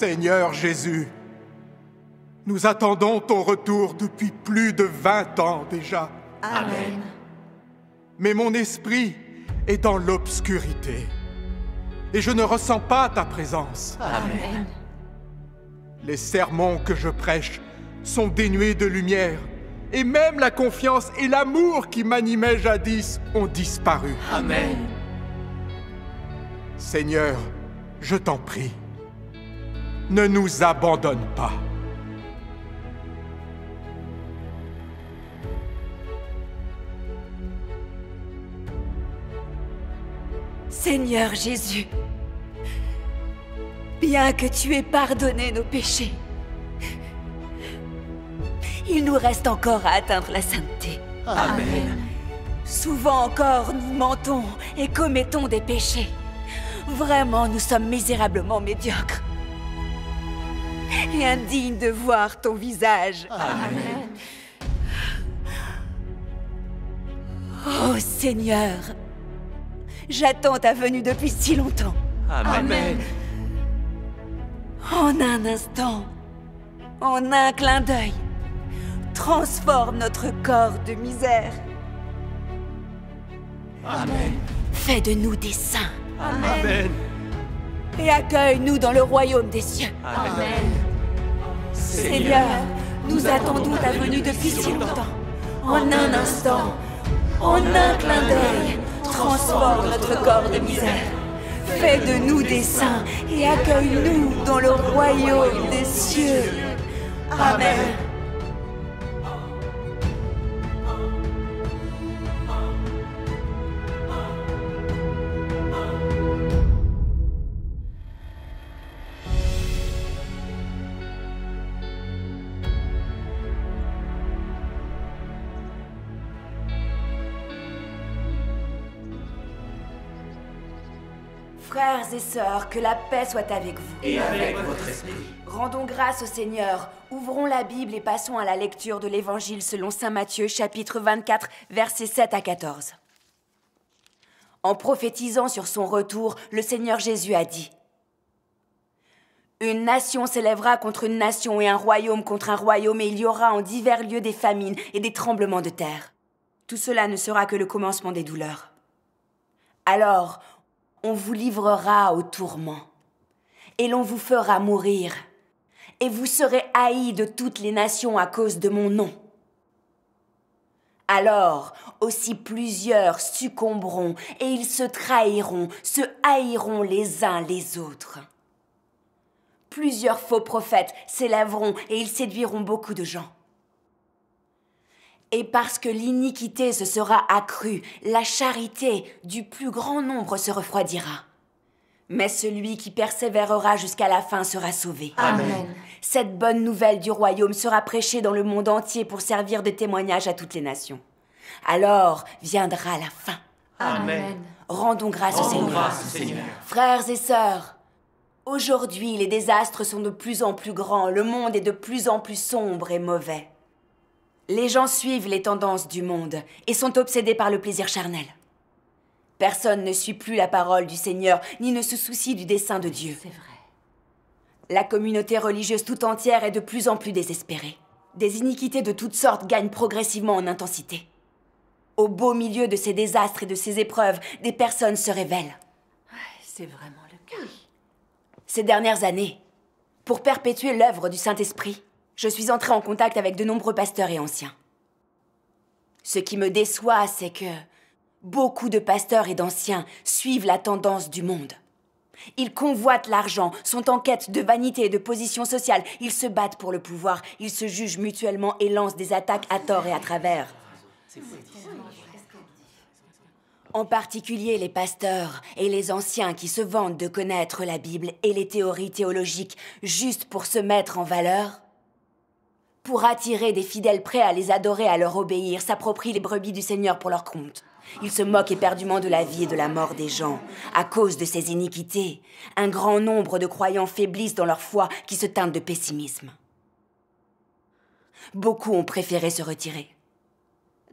Seigneur Jésus, nous attendons ton retour depuis plus de 20 ans déjà. Amen. Mais mon esprit est dans l'obscurité et je ne ressens pas ta présence. Amen. Les sermons que je prêche sont dénués de lumière et même la confiance et l'amour qui m'animaient jadis ont disparu. Amen. Seigneur, je t'en prie, ne nous abandonne pas. Seigneur Jésus, bien que tu aies pardonné nos péchés, il nous reste encore à atteindre la sainteté. Amen. Souvent encore, nous mentons et commettons des péchés. Vraiment, nous sommes misérablement médiocres et indigne de voir ton visage. Amen. oh, Seigneur, j'attends ta venue depuis si longtemps. Amen. En un instant, en un clin d'œil, transforme notre corps de misère. Amen. Fais de nous des saints. Amen et accueille-nous dans le royaume des cieux. Amen. Seigneur, nous attendons ta venue depuis si longtemps. En un instant, en un clin d'œil, transforme notre corps de misère. Fais de nous des saints et accueille-nous dans le royaume des cieux. Amen. Frères et sœurs, que la paix soit avec vous. Et avec votre esprit. Rendons grâce au Seigneur, ouvrons la Bible et passons à la lecture de l'Évangile selon Saint Matthieu, chapitre 24, versets 7 à 14. En prophétisant sur son retour, le Seigneur Jésus a dit une nation s'élèvera contre une nation et un royaume contre un royaume et il y aura en divers lieux des famines et des tremblements de terre. Tout cela ne sera que le commencement des douleurs. Alors, on vous livrera au tourment, et l'on vous fera mourir, et vous serez haïs de toutes les nations à cause de mon nom. Alors aussi plusieurs succomberont, et ils se trahiront, se haïront les uns les autres. Plusieurs faux prophètes s'élèveront, et ils séduiront beaucoup de gens. Et parce que l'iniquité se sera accrue, la charité du plus grand nombre se refroidira. Mais celui qui persévérera jusqu'à la fin sera sauvé. Amen. Cette bonne nouvelle du royaume sera prêchée dans le monde entier pour servir de témoignage à toutes les nations. Alors viendra la fin. Amen. Rendons grâce, grâce au Seigneur. Frères et sœurs, aujourd'hui les désastres sont de plus en plus grands, le monde est de plus en plus sombre et mauvais. Les gens suivent les tendances du monde et sont obsédés par le plaisir charnel. Personne ne suit plus la parole du Seigneur, ni ne se soucie du dessein de Dieu. C'est vrai. La communauté religieuse tout entière est de plus en plus désespérée. Des iniquités de toutes sortes gagnent progressivement en intensité. Au beau milieu de ces désastres et de ces épreuves, des personnes se révèlent. c'est vraiment le cas. Ces dernières années, pour perpétuer l'œuvre du Saint-Esprit, je suis entrée en contact avec de nombreux pasteurs et anciens. Ce qui me déçoit, c'est que beaucoup de pasteurs et d'anciens suivent la tendance du monde. Ils convoitent l'argent, sont en quête de vanité et de position sociale, ils se battent pour le pouvoir, ils se jugent mutuellement et lancent des attaques à tort et à travers. En particulier les pasteurs et les anciens qui se vantent de connaître la Bible et les théories théologiques juste pour se mettre en valeur pour attirer des fidèles prêts à les adorer, à leur obéir, s'approprient les brebis du Seigneur pour leur compte. Ils se moquent éperdument de la vie et de la mort des gens. À cause de ces iniquités, un grand nombre de croyants faiblissent dans leur foi qui se teintent de pessimisme. Beaucoup ont préféré se retirer.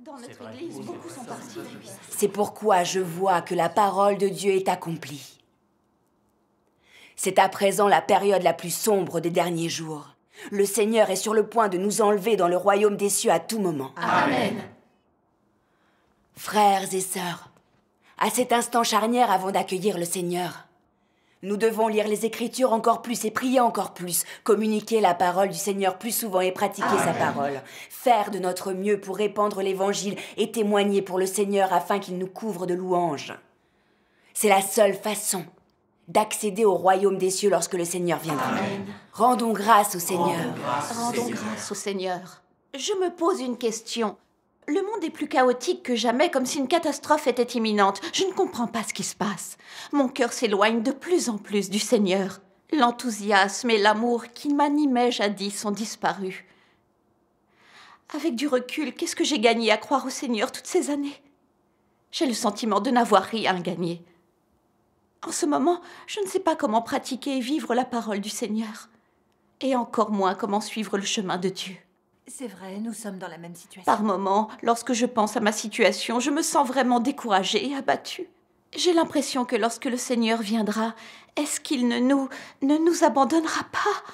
Dans notre église, beaucoup sont partis. C'est pourquoi je vois que la parole de Dieu est accomplie. C'est à présent la période la plus sombre des derniers jours. Le Seigneur est sur le point de nous enlever dans le royaume des cieux à tout moment. Amen. Frères et sœurs, à cet instant charnière avant d'accueillir le Seigneur, nous devons lire les Écritures encore plus et prier encore plus, communiquer la parole du Seigneur plus souvent et pratiquer sa parole, faire de notre mieux pour répandre l'Évangile et témoigner pour le Seigneur afin qu'il nous couvre de louanges. C'est la seule façon d'accéder au royaume des cieux lorsque le Seigneur viendra. Rendons grâce au Seigneur. Rendons grâce, au Seigneur. Je me pose une question. Le monde est plus chaotique que jamais, comme si une catastrophe était imminente. Je ne comprends pas ce qui se passe. Mon cœur s'éloigne de plus en plus du Seigneur. L'enthousiasme et l'amour qui m'animaient jadis sont disparu. Avec du recul, qu'est-ce que j'ai gagné à croire au Seigneur toutes ces années J'ai le sentiment de n'avoir rien gagné. En ce moment, je ne sais pas comment pratiquer et vivre la parole du Seigneur. Et encore moins comment suivre le chemin de Dieu. C'est vrai, nous sommes dans la même situation. Par moments, lorsque je pense à ma situation, je me sens vraiment découragée et abattue. J'ai l'impression que lorsque le Seigneur viendra, est-ce qu'il ne nous, ne nous abandonnera pas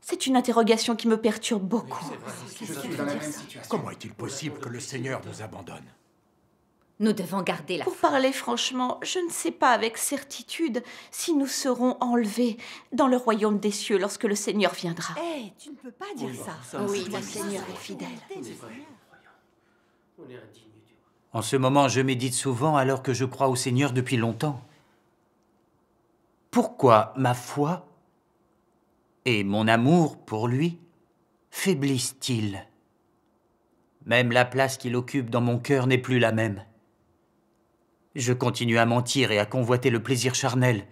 C'est une interrogation qui me perturbe beaucoup. Comment est-il possible que le Seigneur nous abandonne nous devons garder la... Pour parler franchement, je ne sais pas avec certitude si nous serons enlevés dans le royaume des cieux lorsque le Seigneur viendra. Eh, tu ne peux pas dire oh ça. ça. Oui, le Seigneur est fidèle. En ce moment, je médite souvent alors que je crois au Seigneur depuis longtemps. Pourquoi ma foi et mon amour pour lui faiblissent-ils Même la place qu'il occupe dans mon cœur n'est plus la même. Je continue à mentir et à convoiter le plaisir charnel,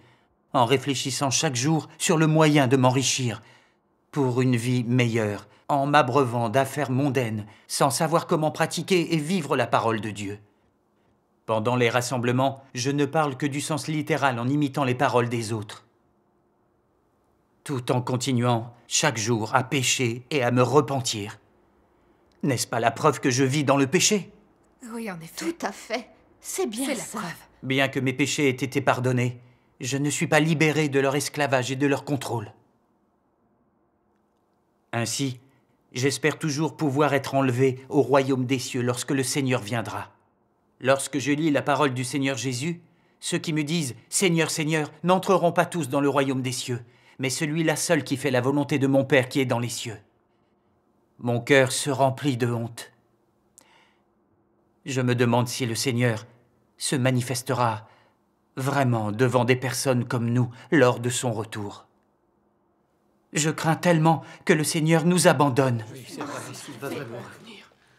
en réfléchissant chaque jour sur le moyen de m'enrichir, pour une vie meilleure, en m'abreuvant d'affaires mondaines, sans savoir comment pratiquer et vivre la parole de Dieu. Pendant les rassemblements, je ne parle que du sens littéral en imitant les paroles des autres. Tout en continuant chaque jour à pécher et à me repentir. N'est-ce pas la preuve que je vis dans le péché Oui, en effet. Tout à fait. C'est bien ça. Bien que mes péchés aient été pardonnés, je ne suis pas libéré de leur esclavage et de leur contrôle. Ainsi, j'espère toujours pouvoir être enlevé au royaume des cieux lorsque le Seigneur viendra. Lorsque je lis la parole du Seigneur Jésus, ceux qui me disent « Seigneur, Seigneur » n'entreront pas tous dans le royaume des cieux, mais celui-là seul qui fait la volonté de mon Père qui est dans les cieux. Mon cœur se remplit de honte. Je me demande si le Seigneur se manifestera vraiment devant des personnes comme nous lors de son retour. Je crains tellement que le Seigneur nous abandonne.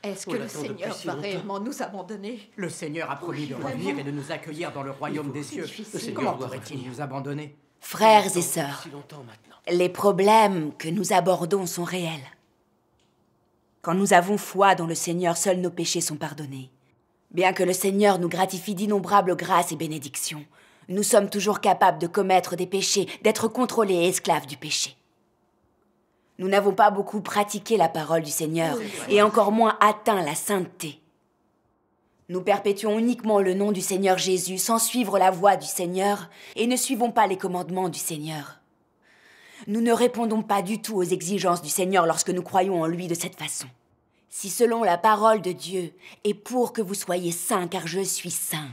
est-ce que le Seigneur va réellement nous abandonner Le Seigneur a promis de revenir et de nous accueillir dans le royaume des cieux. Comment pourrait-il nous abandonner Frères et sœurs, les problèmes que nous abordons sont réels. Quand nous avons foi dans le Seigneur, seuls nos péchés sont pardonnés. Bien que le Seigneur nous gratifie d'innombrables grâces et bénédictions, nous sommes toujours capables de commettre des péchés, d'être contrôlés et esclaves du péché. Nous n'avons pas beaucoup pratiqué la parole du Seigneur et encore moins atteint la sainteté. Nous perpétuons uniquement le nom du Seigneur Jésus sans suivre la voie du Seigneur et ne suivons pas les commandements du Seigneur. Nous ne répondons pas du tout aux exigences du Seigneur lorsque nous croyons en lui de cette façon si selon la parole de Dieu, et pour que vous soyez saints, car je suis saint.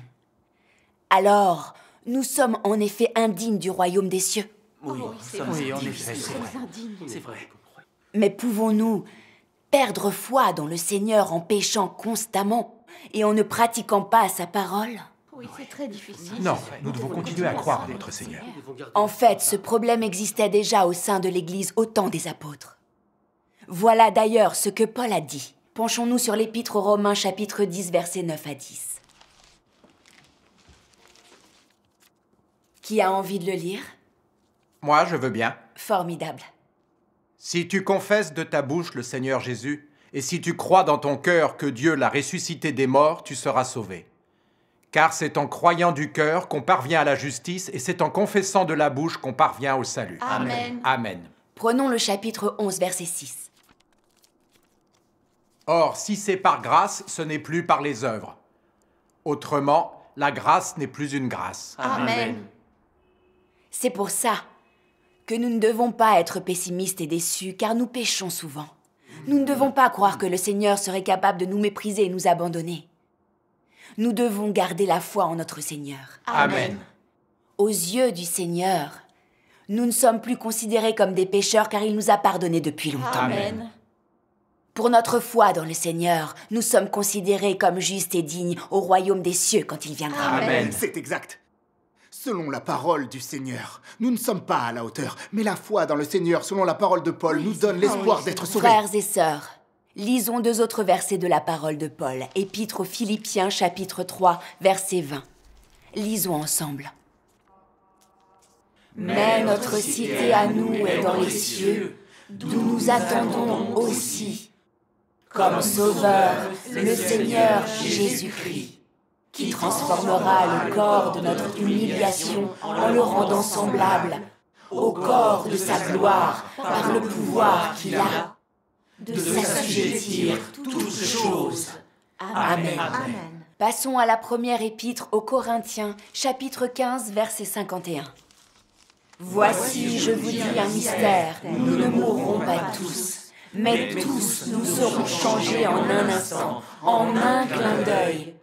Alors, nous sommes en effet indignes du royaume des cieux. Oui, c'est vrai. Mais pouvons-nous perdre foi dans le Seigneur en péchant constamment et en ne pratiquant pas sa parole oui, c'est très difficile. Non, nous devons continuer à croire en notre Seigneur. En fait, ce problème existait déjà au sein de l'Église au temps des apôtres. Voilà d'ailleurs ce que Paul a dit. Penchons-nous sur l'épître aux Romains chapitre 10 versets 9 à 10. Qui a envie de le lire Moi, je veux bien. Formidable. Si tu confesses de ta bouche le Seigneur Jésus, et si tu crois dans ton cœur que Dieu l'a ressuscité des morts, tu seras sauvé. Car c'est en croyant du cœur qu'on parvient à la justice, et c'est en confessant de la bouche qu'on parvient au salut. Amen. Amen. Prenons le chapitre 11, verset 6. Or, si c'est par grâce, ce n'est plus par les œuvres. Autrement, la grâce n'est plus une grâce. Amen. C'est pour ça que nous ne devons pas être pessimistes et déçus, car nous péchons souvent. Nous ne devons pas croire que le Seigneur serait capable de nous mépriser et nous abandonner. Nous devons garder la foi en notre Seigneur. Amen. Aux yeux du Seigneur, nous ne sommes plus considérés comme des pécheurs car il nous a pardonnés depuis longtemps. Amen. Pour notre foi dans le Seigneur, nous sommes considérés comme justes et dignes au royaume des cieux quand il viendra. Amen. C'est exact. Selon la parole du Seigneur, nous ne sommes pas à la hauteur, mais la foi dans le Seigneur, selon la parole de Paul, nous donne l'espoir d'être sauvés. Frères et sœurs, lisons deux autres versets de la parole de Paul, Épître aux Philippiens, chapitre 3, verset 20. Lisons ensemble. Mais notre cité à nous est dans les cieux, d'où nous attendons aussi comme Sauveur, le Seigneur Jésus-Christ, qui transformera le corps de notre humiliation en le rendant semblable au corps de sa gloire par le pouvoir qu'il a de s'assujettir toutes choses. Amen. Passons à la première épître aux Corinthiens, chapitre 15, verset 51. Voici, je vous dis un mystère, nous ne mourrons pas tous mais tous nous serons changés en un instant, en un clin d'œil.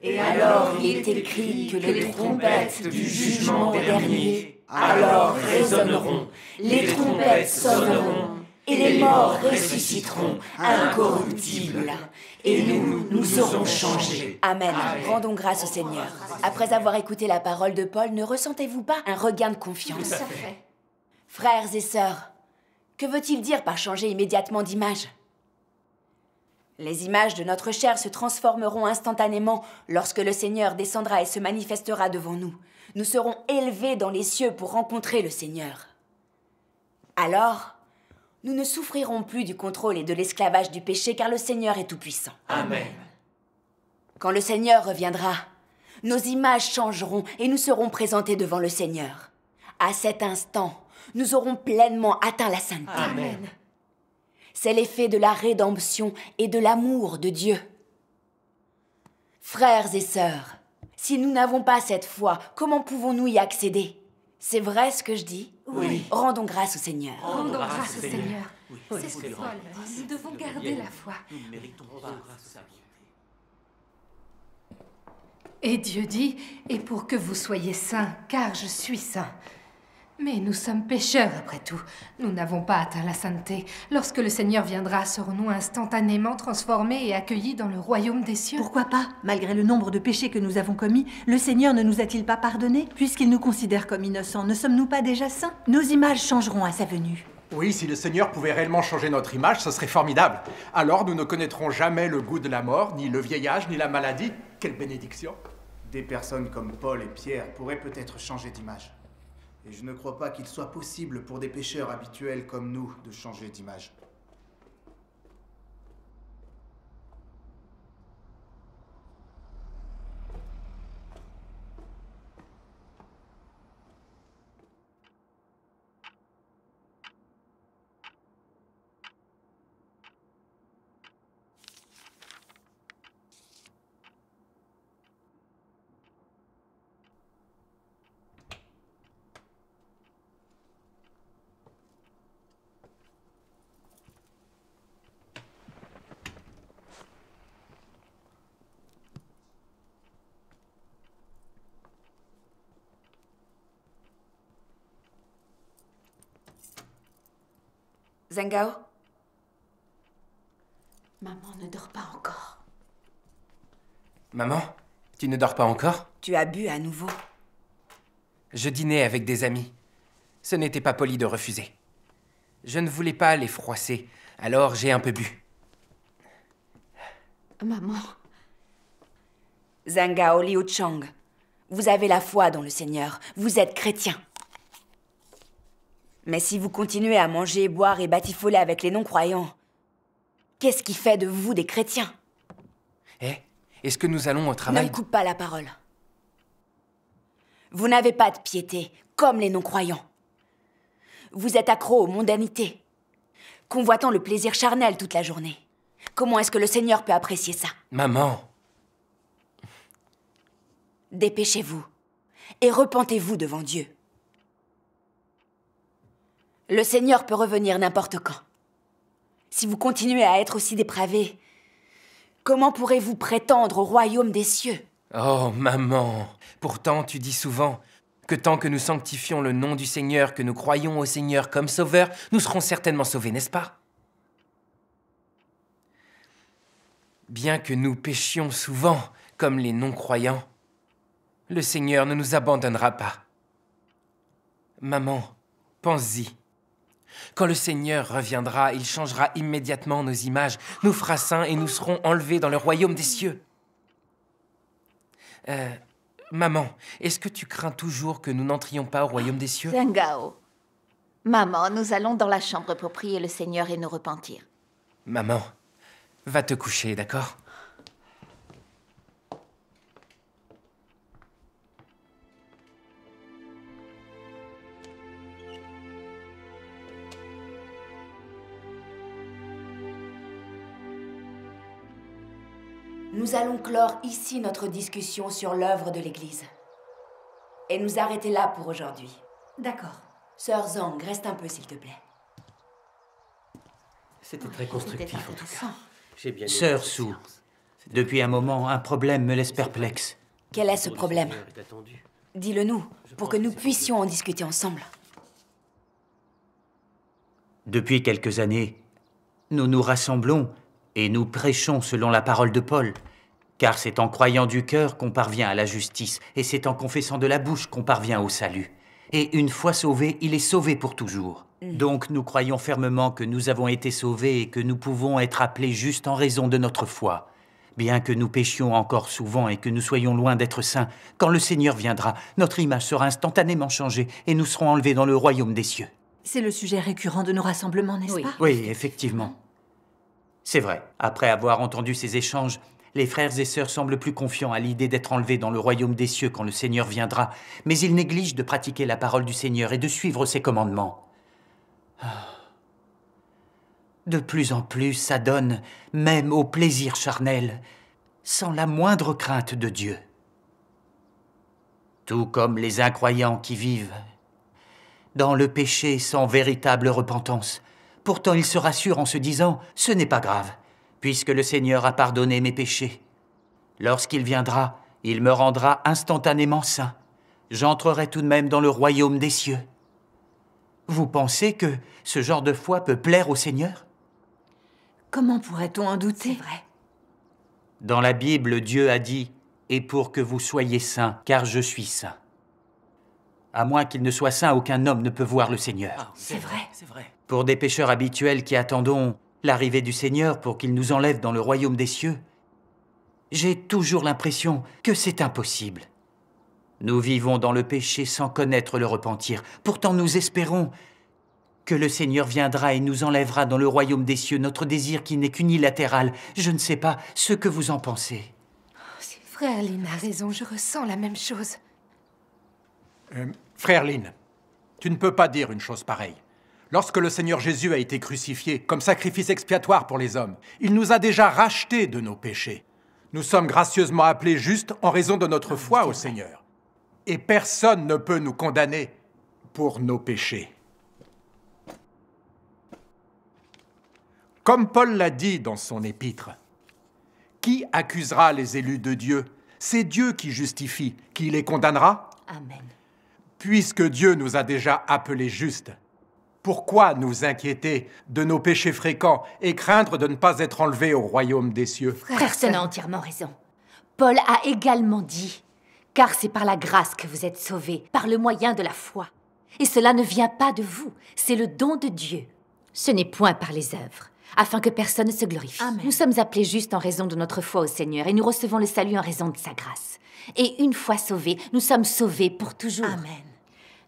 Et alors il est écrit que les trompettes du jugement dernier, alors résonneront, les trompettes sonneront, et les morts ressusciteront, incorruptibles. Et nous, nous serons changés. Amen. Rendons grâce au Seigneur. Après avoir écouté la parole de Paul, ne ressentez-vous pas un regain de confiance Frères et sœurs, que veut-il dire par changer immédiatement d'image Les images de notre chair se transformeront instantanément lorsque le Seigneur descendra et se manifestera devant nous. Nous serons élevés dans les cieux pour rencontrer le Seigneur. Alors, nous ne souffrirons plus du contrôle et de l'esclavage du péché car le Seigneur est tout-puissant. Amen. Quand le Seigneur reviendra, nos images changeront et nous serons présentés devant le Seigneur. À cet instant, nous aurons pleinement atteint la sainteté. Amen. C'est l'effet de la rédemption et de l'amour de Dieu. Frères et sœurs, si nous n'avons pas cette foi, comment pouvons-nous y accéder C'est vrai ce que je dis Oui. Rendons grâce au Seigneur. Rendons grâce au Seigneur. C'est ce que Nous devons garder la foi. Nous méritons grâce Et Dieu dit, et pour que vous soyez saints, car je suis saint. Mais nous sommes pécheurs, après tout. Nous n'avons pas atteint la sainteté. Lorsque le Seigneur viendra, serons-nous instantanément transformés et accueillis dans le royaume des cieux Pourquoi pas Malgré le nombre de péchés que nous avons commis, le Seigneur ne nous a-t-il pas pardonné Puisqu'il nous considère comme innocents, ne sommes-nous pas déjà saints Nos images changeront à sa venue. Oui, si le Seigneur pouvait réellement changer notre image, ce serait formidable. Alors nous ne connaîtrons jamais le goût de la mort, ni le vieillage, ni la maladie. Quelle bénédiction Des personnes comme Paul et Pierre pourraient peut-être changer d'image. Et je ne crois pas qu'il soit possible pour des pêcheurs habituels comme nous de changer d'image. Zengao Maman ne dort pas encore. Maman Tu ne dors pas encore Tu as bu à nouveau. Je dînais avec des amis. Ce n'était pas poli de refuser. Je ne voulais pas les froisser, alors j'ai un peu bu. Maman. Zengao Liu Chang, vous avez la foi dans le Seigneur, vous êtes chrétien. Mais si vous continuez à manger, boire et batifoler avec les non-croyants, qu'est-ce qui fait de vous des chrétiens Eh, est-ce que nous allons au travail Ne me coupe pas la parole. Vous n'avez pas de piété, comme les non-croyants. Vous êtes accro aux mondanités, convoitant le plaisir charnel toute la journée. Comment est-ce que le Seigneur peut apprécier ça Maman Dépêchez-vous et repentez-vous devant Dieu. Le Seigneur peut revenir n'importe quand. Si vous continuez à être aussi dépravé, comment pourrez-vous prétendre au royaume des cieux Oh, maman Pourtant, tu dis souvent que tant que nous sanctifions le nom du Seigneur, que nous croyons au Seigneur comme Sauveur, nous serons certainement sauvés, n'est-ce pas Bien que nous péchions souvent, comme les non-croyants, le Seigneur ne nous abandonnera pas. Maman, pense-y. Quand le Seigneur reviendra, il changera immédiatement nos images, nous fera saints et nous serons enlevés dans le royaume des cieux. Euh, maman, est-ce que tu crains toujours que nous n'entrions pas au royaume des cieux Dengao Maman, nous allons dans la chambre pour prier le Seigneur et nous repentir. Maman, va te coucher, d'accord nous allons clore ici notre discussion sur l'œuvre de l'Église. Et nous arrêter là pour aujourd'hui. D'accord. Sœur Zhang, reste un peu, s'il te plaît. C'était très constructif, en tout cas. J'ai bien Sœur Sou, depuis un moment, un problème me laisse perplexe. Quel est ce problème Dis-le nous, pour que nous puissions en discuter ensemble. Depuis quelques années, nous nous rassemblons et nous prêchons selon la parole de Paul. Car c'est en croyant du cœur qu'on parvient à la justice, et c'est en confessant de la bouche qu'on parvient au salut. Et une fois sauvé, il est sauvé pour toujours. Mm. Donc nous croyons fermement que nous avons été sauvés et que nous pouvons être appelés juste en raison de notre foi. Bien que nous péchions encore souvent et que nous soyons loin d'être saints, quand le Seigneur viendra, notre image sera instantanément changée et nous serons enlevés dans le royaume des cieux. C'est le sujet récurrent de nos rassemblements, n'est-ce pas Oui, effectivement. C'est vrai. Après avoir entendu ces échanges, les frères et sœurs semblent plus confiants à l'idée d'être enlevés dans le royaume des cieux quand le Seigneur viendra, mais ils négligent de pratiquer la parole du Seigneur et de suivre ses commandements. Ah. De plus en plus ça donne même au plaisir charnel, sans la moindre crainte de Dieu. Tout comme les incroyants qui vivent dans le péché sans véritable repentance. Pourtant ils se rassurent en se disant « ce n'est pas grave » puisque le Seigneur a pardonné mes péchés. Lorsqu'il viendra, il me rendra instantanément saint. J'entrerai tout de même dans le royaume des cieux. Vous pensez que ce genre de foi peut plaire au Seigneur Comment pourrait-on en douter vrai. Dans la Bible, Dieu a dit « Et pour que vous soyez saints, car je suis saint ». À moins qu'il ne soit saint, aucun homme ne peut voir le Seigneur. c'est vrai. vrai. Pour des pécheurs habituels qui attendons l'arrivée du Seigneur pour qu'il nous enlève dans le royaume des cieux, j'ai toujours l'impression que c'est impossible. Nous vivons dans le péché sans connaître le repentir. Pourtant, nous espérons que le Seigneur viendra et nous enlèvera dans le royaume des cieux, notre désir qui n'est qu'unilatéral. Je ne sais pas ce que vous en pensez. Frère oh, c'est a raison, je ressens la même chose. Euh, frère Lynn, tu ne peux pas dire une chose pareille. Lorsque le Seigneur Jésus a été crucifié comme sacrifice expiatoire pour les hommes, il nous a déjà rachetés de nos péchés. Nous sommes gracieusement appelés justes en raison de notre foi au Seigneur. Et personne ne peut nous condamner pour nos péchés. Comme Paul l'a dit dans son épître, qui accusera les élus de Dieu C'est Dieu qui justifie, qui les condamnera Amen. Puisque Dieu nous a déjà appelés justes, pourquoi nous inquiéter de nos péchés fréquents et craindre de ne pas être enlevés au royaume des cieux Frère n'a entièrement raison. Paul a également dit « Car c'est par la grâce que vous êtes sauvés, par le moyen de la foi. Et cela ne vient pas de vous, c'est le don de Dieu. Ce n'est point par les œuvres, afin que personne ne se glorifie. Nous sommes appelés juste en raison de notre foi au Seigneur et nous recevons le salut en raison de sa grâce. Et une fois sauvés, nous sommes sauvés pour toujours. Amen.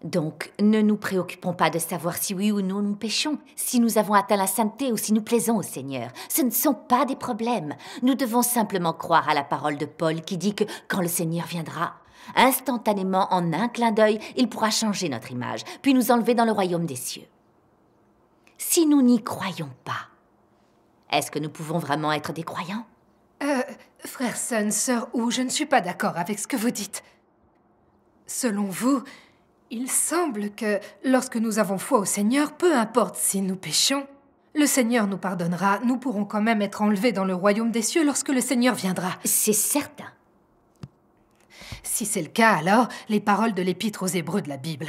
Donc, ne nous préoccupons pas de savoir si oui ou non nous péchons, si nous avons atteint la sainteté ou si nous plaisons au Seigneur. Ce ne sont pas des problèmes. Nous devons simplement croire à la parole de Paul qui dit que quand le Seigneur viendra, instantanément, en un clin d'œil, il pourra changer notre image, puis nous enlever dans le royaume des cieux. Si nous n'y croyons pas, est-ce que nous pouvons vraiment être des croyants Euh, frère Sun, sœur ou je ne suis pas d'accord avec ce que vous dites. Selon vous, il semble que, lorsque nous avons foi au Seigneur, peu importe si nous péchons, le Seigneur nous pardonnera, nous pourrons quand même être enlevés dans le royaume des cieux lorsque le Seigneur viendra. C'est certain. Si c'est le cas, alors, les paroles de l'Épître aux Hébreux de la Bible.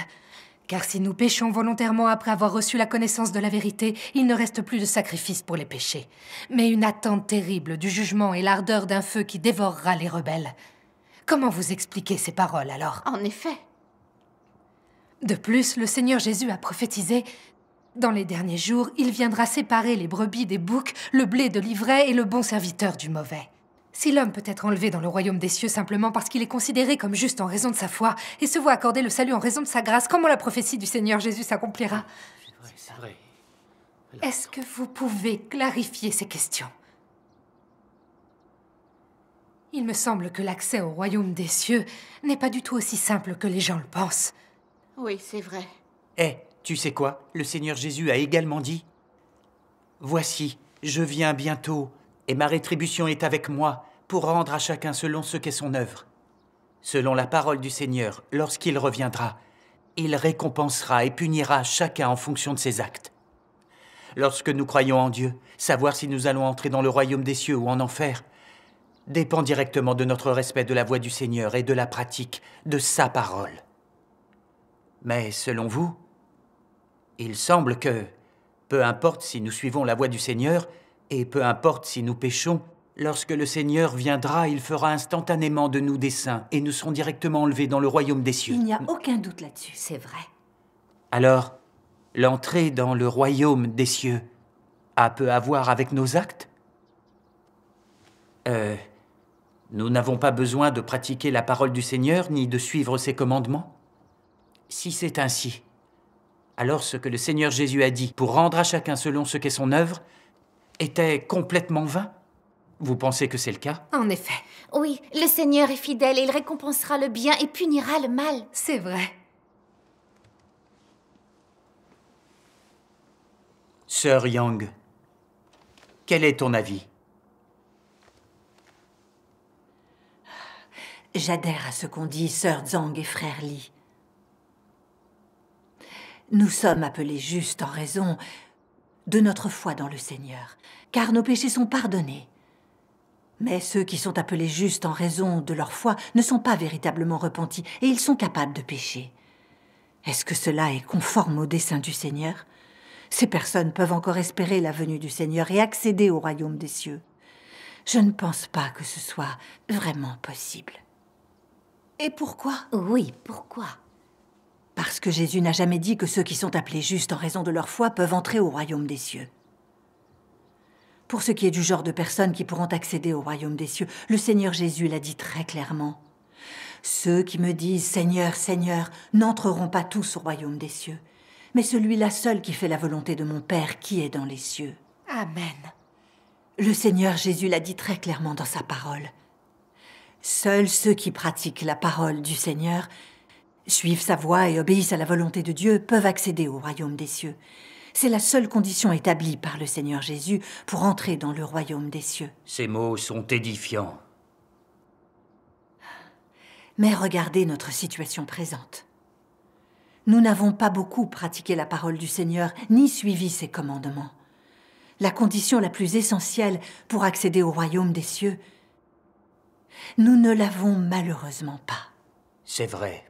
Car si nous péchons volontairement après avoir reçu la connaissance de la vérité, il ne reste plus de sacrifice pour les péchés, mais une attente terrible du jugement et l'ardeur d'un feu qui dévorera les rebelles. Comment vous expliquer ces paroles alors En effet. De plus, le Seigneur Jésus a prophétisé Dans les derniers jours, il viendra séparer les brebis des boucs, le blé de l'ivraie et le bon serviteur du mauvais. Si l'homme peut être enlevé dans le royaume des cieux simplement parce qu'il est considéré comme juste en raison de sa foi et se voit accorder le salut en raison de sa grâce, comment la prophétie du Seigneur Jésus s'accomplira C'est vrai. Est-ce que vous pouvez clarifier ces questions Il me semble que l'accès au royaume des cieux n'est pas du tout aussi simple que les gens le pensent. Oui, c'est vrai. Eh, tu sais quoi Le Seigneur Jésus a également dit Voici, je viens bientôt, et ma rétribution est avec moi, pour rendre à chacun selon ce qu'est son œuvre. Selon la parole du Seigneur, lorsqu'il reviendra, il récompensera et punira chacun en fonction de ses actes. Lorsque nous croyons en Dieu, savoir si nous allons entrer dans le royaume des cieux ou en enfer dépend directement de notre respect de la voix du Seigneur et de la pratique de sa parole. Mais selon vous, il semble que, peu importe si nous suivons la voie du Seigneur, et peu importe si nous péchons, lorsque le Seigneur viendra, il fera instantanément de nous des saints, et nous serons directement enlevés dans le royaume des cieux. Il n'y a aucun doute là-dessus, c'est vrai. Alors, l'entrée dans le royaume des cieux a peu à voir avec nos actes Euh... Nous n'avons pas besoin de pratiquer la parole du Seigneur ni de suivre ses commandements si c'est ainsi, alors ce que le Seigneur Jésus a dit pour rendre à chacun selon ce qu'est son œuvre était complètement vain Vous pensez que c'est le cas En effet. Oui, le Seigneur est fidèle et il récompensera le bien et punira le mal. C'est vrai. Sœur Yang, quel est ton avis J'adhère à ce qu'ont dit Sœur Zhang et Frère Li. Nous sommes appelés justes en raison de notre foi dans le Seigneur, car nos péchés sont pardonnés. Mais ceux qui sont appelés justes en raison de leur foi ne sont pas véritablement repentis et ils sont capables de pécher. Est-ce que cela est conforme au dessein du Seigneur Ces personnes peuvent encore espérer la venue du Seigneur et accéder au royaume des cieux. Je ne pense pas que ce soit vraiment possible. Et pourquoi Oui, pourquoi parce que Jésus n'a jamais dit que ceux qui sont appelés justes en raison de leur foi peuvent entrer au royaume des cieux. Pour ce qui est du genre de personnes qui pourront accéder au royaume des cieux, le Seigneur Jésus l'a dit très clairement. Ceux qui me disent Seigneur, Seigneur n'entreront pas tous au royaume des cieux, mais celui-là seul qui fait la volonté de mon Père qui est dans les cieux. Amen. Le Seigneur Jésus l'a dit très clairement dans sa parole. Seuls ceux qui pratiquent la parole du Seigneur suivent sa voie et obéissent à la volonté de Dieu peuvent accéder au royaume des cieux. C'est la seule condition établie par le Seigneur Jésus pour entrer dans le royaume des cieux. Ces mots sont édifiants. Mais regardez notre situation présente. Nous n'avons pas beaucoup pratiqué la parole du Seigneur ni suivi ses commandements. La condition la plus essentielle pour accéder au royaume des cieux, nous ne l'avons malheureusement pas. C'est vrai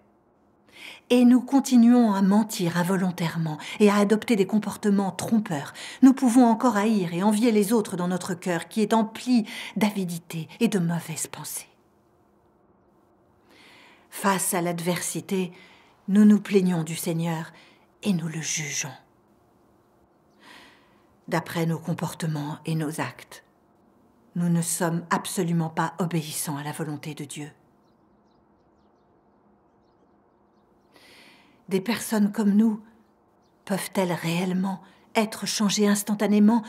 et nous continuons à mentir involontairement et à adopter des comportements trompeurs, nous pouvons encore haïr et envier les autres dans notre cœur qui est empli d'avidité et de mauvaises pensées. Face à l'adversité, nous nous plaignons du Seigneur et nous le jugeons d'après nos comportements et nos actes. Nous ne sommes absolument pas obéissants à la volonté de Dieu. des personnes comme nous peuvent-elles réellement être changées instantanément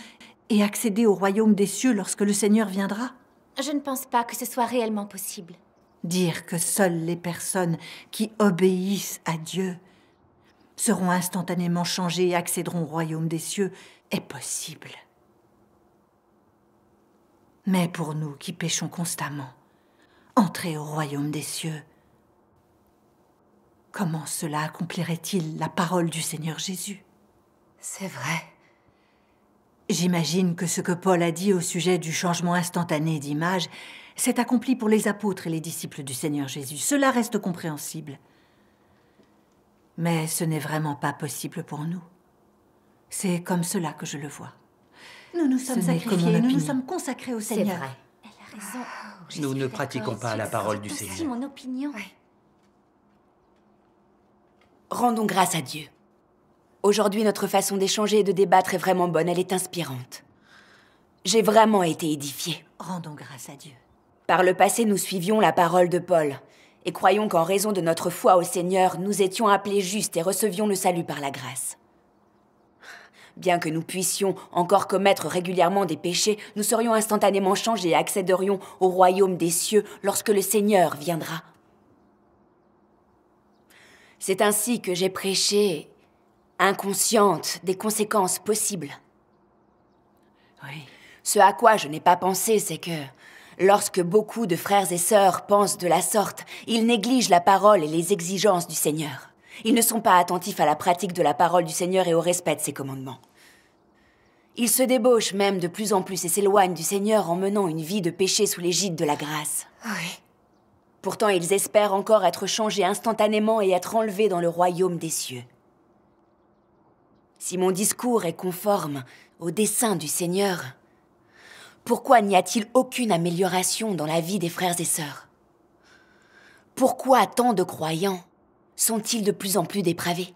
et accéder au royaume des cieux lorsque le Seigneur viendra Je ne pense pas que ce soit réellement possible. Dire que seules les personnes qui obéissent à Dieu seront instantanément changées et accéderont au royaume des cieux est possible. Mais pour nous qui péchons constamment, entrer au royaume des cieux Comment cela accomplirait-il la parole du Seigneur Jésus C'est vrai. J'imagine que ce que Paul a dit au sujet du changement instantané d'image s'est accompli pour les apôtres et les disciples du Seigneur Jésus. Cela reste compréhensible. Mais ce n'est vraiment pas possible pour nous. C'est comme cela que je le vois. Nous nous sommes sacrifiés, nous nous sommes consacrés au Seigneur. Vrai. raison. nous ne pratiquons pas la parole du Seigneur. mon opinion. Rendons grâce à Dieu. Aujourd'hui, notre façon d'échanger et de débattre est vraiment bonne, elle est inspirante. J'ai vraiment été édifiée. Rendons grâce à Dieu. Par le passé, nous suivions la parole de Paul, et croyons qu'en raison de notre foi au Seigneur, nous étions appelés justes et recevions le salut par la grâce. Bien que nous puissions encore commettre régulièrement des péchés, nous serions instantanément changés et accéderions au royaume des cieux lorsque le Seigneur viendra. C'est ainsi que j'ai prêché, inconsciente des conséquences possibles. Oui. Ce à quoi je n'ai pas pensé, c'est que, lorsque beaucoup de frères et sœurs pensent de la sorte, ils négligent la parole et les exigences du Seigneur. Ils ne sont pas attentifs à la pratique de la parole du Seigneur et au respect de ses commandements. Ils se débauchent même de plus en plus et s'éloignent du Seigneur en menant une vie de péché sous l'égide de la grâce. Oui. Pourtant, ils espèrent encore être changés instantanément et être enlevés dans le royaume des cieux. Si mon discours est conforme au dessein du Seigneur, pourquoi n'y a-t-il aucune amélioration dans la vie des frères et sœurs Pourquoi tant de croyants sont-ils de plus en plus dépravés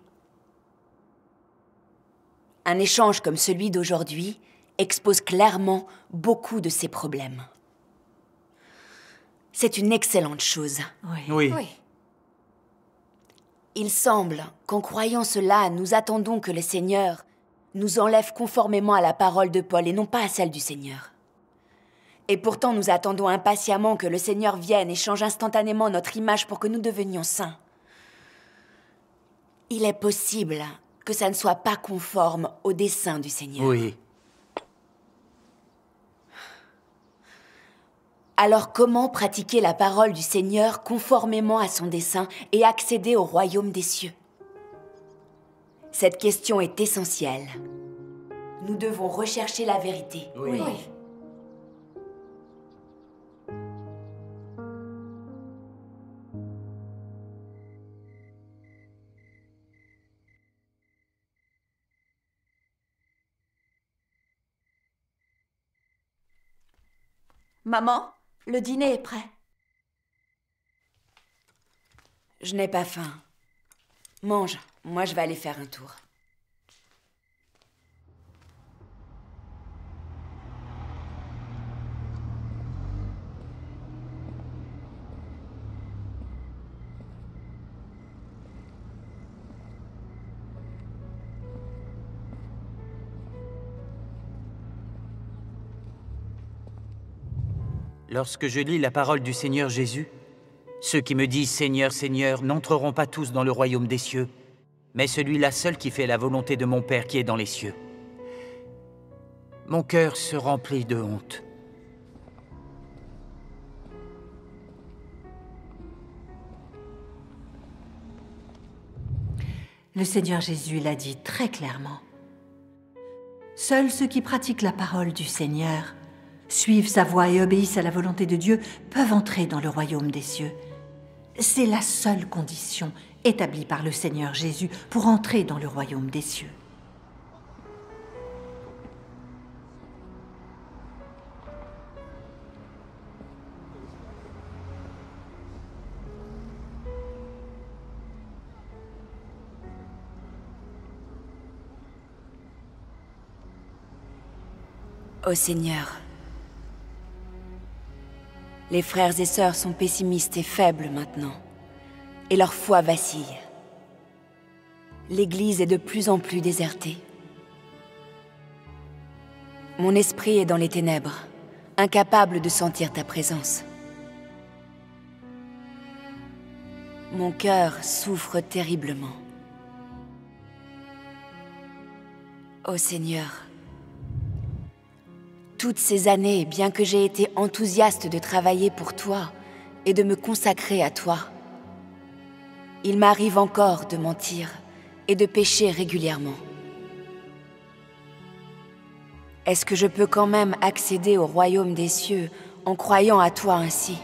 Un échange comme celui d'aujourd'hui expose clairement beaucoup de ces problèmes. C'est une excellente chose. Oui. oui. Il semble qu'en croyant cela, nous attendons que le Seigneur nous enlève conformément à la parole de Paul et non pas à celle du Seigneur. Et pourtant, nous attendons impatiemment que le Seigneur vienne et change instantanément notre image pour que nous devenions saints. Il est possible que ça ne soit pas conforme au dessein du Seigneur. Oui. Alors comment pratiquer la parole du Seigneur conformément à son dessein et accéder au royaume des cieux Cette question est essentielle. Nous devons rechercher la vérité. Oui. Maman le dîner est prêt. Je n'ai pas faim. Mange, moi je vais aller faire un tour. Lorsque je lis la parole du Seigneur Jésus, ceux qui me disent Seigneur, Seigneur n'entreront pas tous dans le royaume des cieux, mais celui-là seul qui fait la volonté de mon Père qui est dans les cieux. Mon cœur se remplit de honte. Le Seigneur Jésus l'a dit très clairement. Seuls ceux qui pratiquent la parole du Seigneur suivent sa voie et obéissent à la volonté de Dieu peuvent entrer dans le royaume des cieux. C'est la seule condition établie par le Seigneur Jésus pour entrer dans le royaume des cieux. Ô Seigneur, les frères et sœurs sont pessimistes et faibles maintenant. Et leur foi vacille. L'église est de plus en plus désertée. Mon esprit est dans les ténèbres, incapable de sentir ta présence. Mon cœur souffre terriblement. Ô Seigneur, toutes ces années, bien que j'ai été enthousiaste de travailler pour toi et de me consacrer à toi, il m'arrive encore de mentir et de pécher régulièrement. Est-ce que je peux quand même accéder au royaume des cieux en croyant à toi ainsi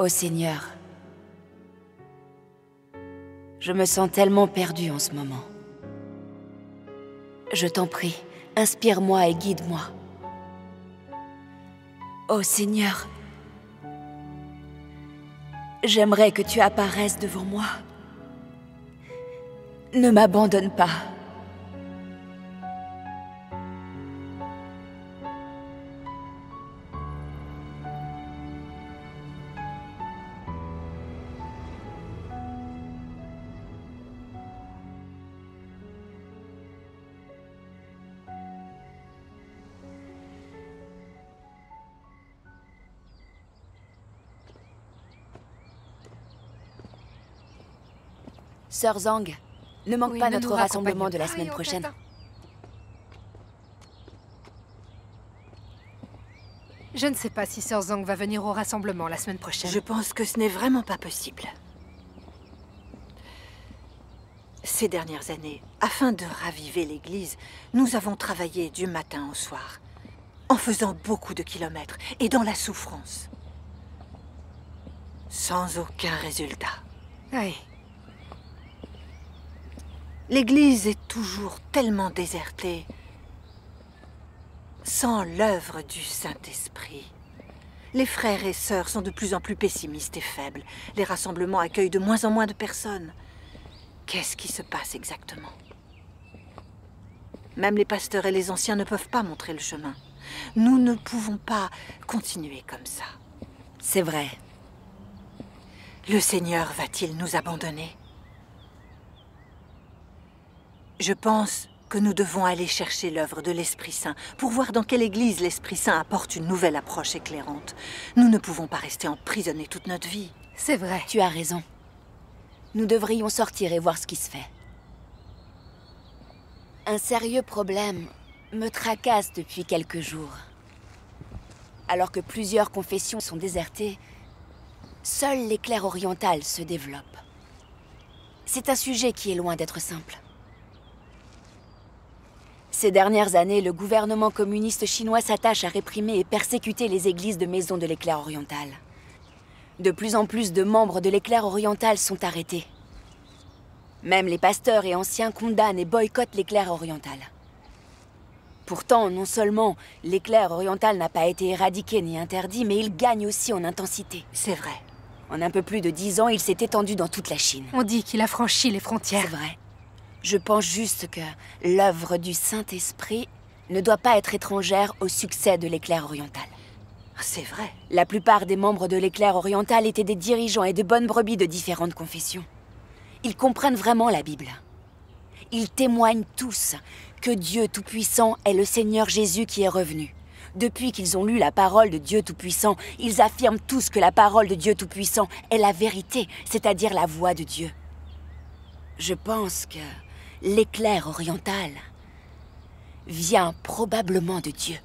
Ô Seigneur, je me sens tellement perdue en ce moment. Je t'en prie, inspire-moi et guide-moi. Ô Seigneur, j'aimerais que tu apparaisses devant moi. Ne m'abandonne pas. Sœur Zhang, ne manque pas notre rassemblement de la semaine prochaine. Hein. Je ne sais pas si Sœur Zhang va venir au rassemblement la semaine prochaine. Je pense que ce n'est vraiment pas possible. Ces dernières années, afin de raviver l'église, nous avons travaillé du matin au soir, en faisant beaucoup de kilomètres et dans la souffrance. Sans aucun résultat. L'église est toujours tellement désertée sans l'œuvre du Saint-Esprit. Les frères et sœurs sont de plus en plus pessimistes et faibles. Les rassemblements accueillent de moins en moins de personnes. Qu'est-ce qui se passe exactement Même les pasteurs et les anciens ne peuvent pas montrer le chemin. Nous ne pouvons pas continuer comme ça. C'est vrai. Le Seigneur va-t-il nous abandonner je pense que nous devons aller chercher l'œuvre de l'Esprit Saint pour voir dans quelle église l'Esprit Saint apporte une nouvelle approche éclairante. Nous ne pouvons pas rester emprisonnés toute notre vie. C'est vrai. Tu as raison. Nous devrions sortir et voir ce qui se fait. Un sérieux problème me tracasse depuis quelques jours. Alors que plusieurs confessions sont désertées, seule l'éclair oriental se développe. C'est un sujet qui est loin d'être simple. Ces dernières années, le gouvernement communiste chinois s'attache à réprimer et persécuter les églises de maisons de l'éclair oriental. De plus en plus de membres de l'éclair oriental sont arrêtés. Même les pasteurs et anciens condamnent et boycottent l'éclair oriental. Pourtant, non seulement l'éclair oriental n'a pas été éradiqué ni interdit, mais il gagne aussi en intensité. C'est vrai. En un peu plus de dix ans, il s'est étendu dans toute la Chine. On dit qu'il a franchi les frontières. C'est vrai. Je pense juste que l'œuvre du Saint-Esprit ne doit pas être étrangère au succès de l'éclair oriental. Ah, c'est vrai. La plupart des membres de l'éclair oriental étaient des dirigeants et de bonnes brebis de différentes confessions. Ils comprennent vraiment la Bible. Ils témoignent tous que Dieu Tout-Puissant est le Seigneur Jésus qui est revenu. Depuis qu'ils ont lu la parole de Dieu Tout-Puissant, ils affirment tous que la parole de Dieu Tout-Puissant est la vérité, c'est-à-dire la voix de Dieu. Je pense que l'éclair oriental, vient probablement de Dieu.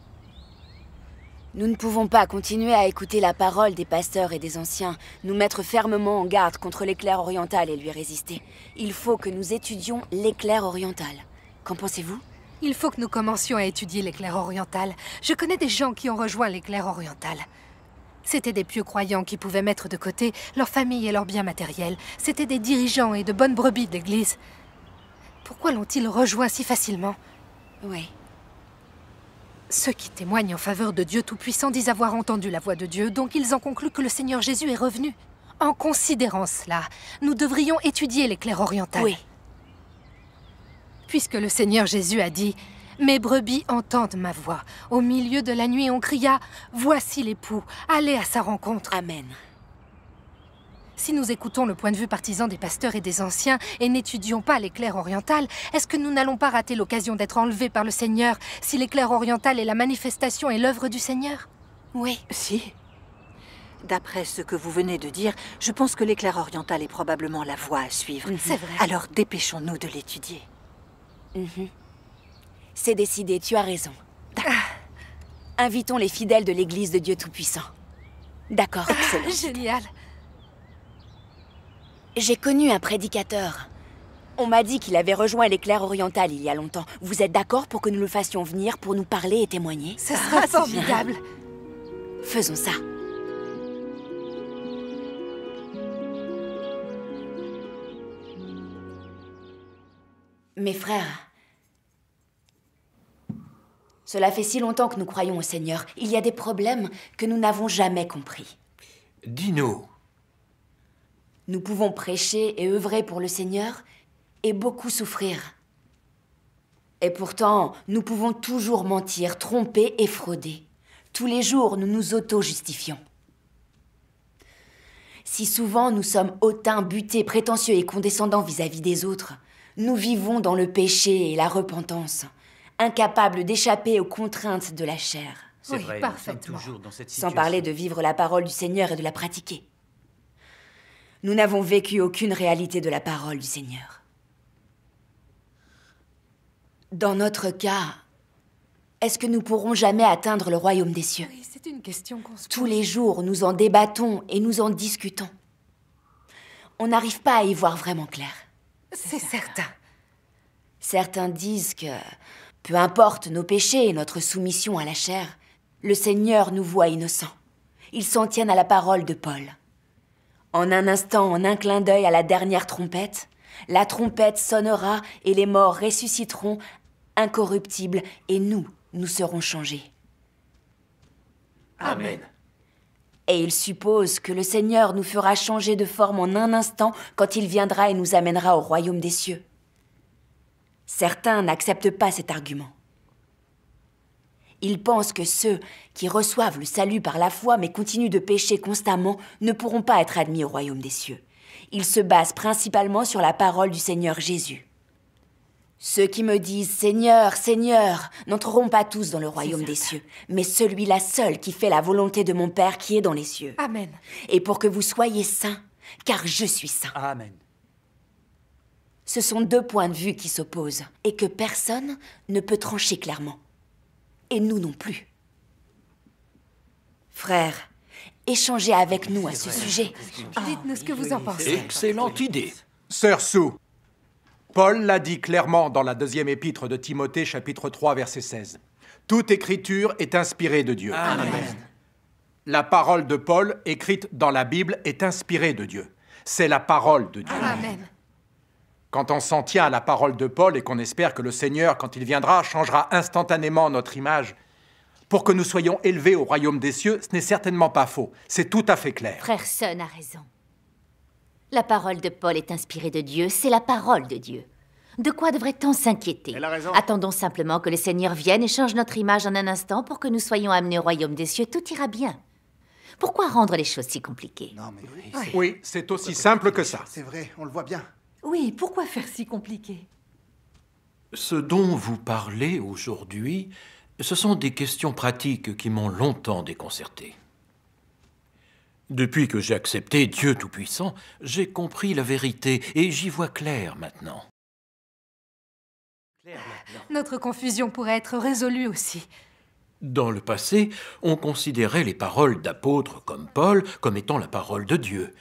Nous ne pouvons pas continuer à écouter la parole des pasteurs et des anciens, nous mettre fermement en garde contre l'éclair oriental et lui résister. Il faut que nous étudions l'éclair oriental. Qu'en pensez-vous Il faut que nous commencions à étudier l'éclair oriental. Je connais des gens qui ont rejoint l'éclair oriental. C'étaient des pieux croyants qui pouvaient mettre de côté leur famille et leurs biens matériels. C'étaient des dirigeants et de bonnes brebis de l'Église. Pourquoi l'ont-ils rejoint si facilement Oui. Ceux qui témoignent en faveur de Dieu Tout-Puissant disent avoir entendu la voix de Dieu, donc ils en concluent que le Seigneur Jésus est revenu. En considérant cela, nous devrions étudier l'éclair oriental. Oui. Puisque le Seigneur Jésus a dit « Mes brebis entendent ma voix ». Au milieu de la nuit, on cria « Voici l'époux, allez à sa rencontre ». Amen. Si nous écoutons le point de vue partisan des pasteurs et des anciens et n'étudions pas l'éclair oriental, est-ce que nous n'allons pas rater l'occasion d'être enlevés par le Seigneur si l'éclair oriental est la manifestation et l'œuvre du Seigneur Oui. Si. D'après ce que vous venez de dire, je pense que l'éclair oriental est probablement la voie à suivre. Mhm. C'est vrai. Alors dépêchons-nous de l'étudier. Mhm. C'est décidé, tu as raison. Ah. Invitons les fidèles de l'Église de Dieu Tout-Puissant. D'accord, ah, Génial. J'ai connu un prédicateur. On m'a dit qu'il avait rejoint l'éclair oriental il y a longtemps. Vous êtes d'accord pour que nous le fassions venir pour nous parler et témoigner Ce sera ah, formidable Faisons ça. Mes frères, cela fait si longtemps que nous croyons au Seigneur. Il y a des problèmes que nous n'avons jamais compris. Dis-nous, nous pouvons prêcher et œuvrer pour le Seigneur et beaucoup souffrir. Et pourtant, nous pouvons toujours mentir, tromper et frauder. Tous les jours, nous nous auto-justifions. Si souvent nous sommes hautains, butés, prétentieux et condescendants vis-à-vis des autres, nous vivons dans le péché et la repentance, incapables d'échapper aux contraintes de la chair. oui, parfaitement. Sans parler de vivre la parole du Seigneur et de la pratiquer nous n'avons vécu aucune réalité de la parole du Seigneur. Dans notre cas, est-ce que nous pourrons jamais atteindre le royaume des cieux oui, c'est une question qu'on se Tous les jours, nous en débattons et nous en discutons. On n'arrive pas à y voir vraiment clair. C'est certain. Certains disent que, peu importe nos péchés et notre soumission à la chair, le Seigneur nous voit innocents. Ils s'en tiennent à la parole de Paul. En un instant, en un clin d'œil à la dernière trompette, la trompette sonnera et les morts ressusciteront, incorruptibles, et nous, nous serons changés. Amen. Et il suppose que le Seigneur nous fera changer de forme en un instant quand il viendra et nous amènera au royaume des cieux. Certains n'acceptent pas cet argument. Ils pensent que ceux qui reçoivent le salut par la foi mais continuent de pécher constamment ne pourront pas être admis au royaume des cieux. Ils se basent principalement sur la parole du Seigneur Jésus. Ceux qui me disent Seigneur, Seigneur, n'entreront pas tous dans le royaume des cieux, mais celui-là seul qui fait la volonté de mon Père qui est dans les cieux. Amen. Et pour que vous soyez saints, car je suis saint. Amen. Ce sont deux points de vue qui s'opposent et que personne ne peut trancher clairement et nous non plus. Frère, échangez avec nous à ce sujet. Ah, dites-nous ce que vous en pensez. Excellente idée. Sœur Sou, Paul l'a dit clairement dans la deuxième épître de Timothée, chapitre 3, verset 16. Toute écriture est inspirée de Dieu. Amen. La parole de Paul, écrite dans la Bible, est inspirée de Dieu. C'est la parole de Dieu. Amen quand on s'en tient à la parole de Paul et qu'on espère que le Seigneur, quand il viendra, changera instantanément notre image pour que nous soyons élevés au royaume des cieux, ce n'est certainement pas faux. C'est tout à fait clair. Frère n'a a raison. La parole de Paul est inspirée de Dieu, c'est la parole de Dieu. De quoi devrait-on s'inquiéter Elle a raison. Attendons simplement que le Seigneur vienne et change notre image en un instant pour que nous soyons amenés au royaume des cieux, tout ira bien. Pourquoi rendre les choses si compliquées Oui, c'est aussi simple que ça. C'est vrai, on le voit bien. Oui, pourquoi faire si compliqué Ce dont vous parlez aujourd'hui, ce sont des questions pratiques qui m'ont longtemps déconcerté. Depuis que j'ai accepté Dieu Tout-Puissant, j'ai compris la vérité et j'y vois clair maintenant. Notre confusion pourrait être résolue aussi. Dans le passé, on considérait les paroles d'apôtres comme Paul comme étant la parole de Dieu.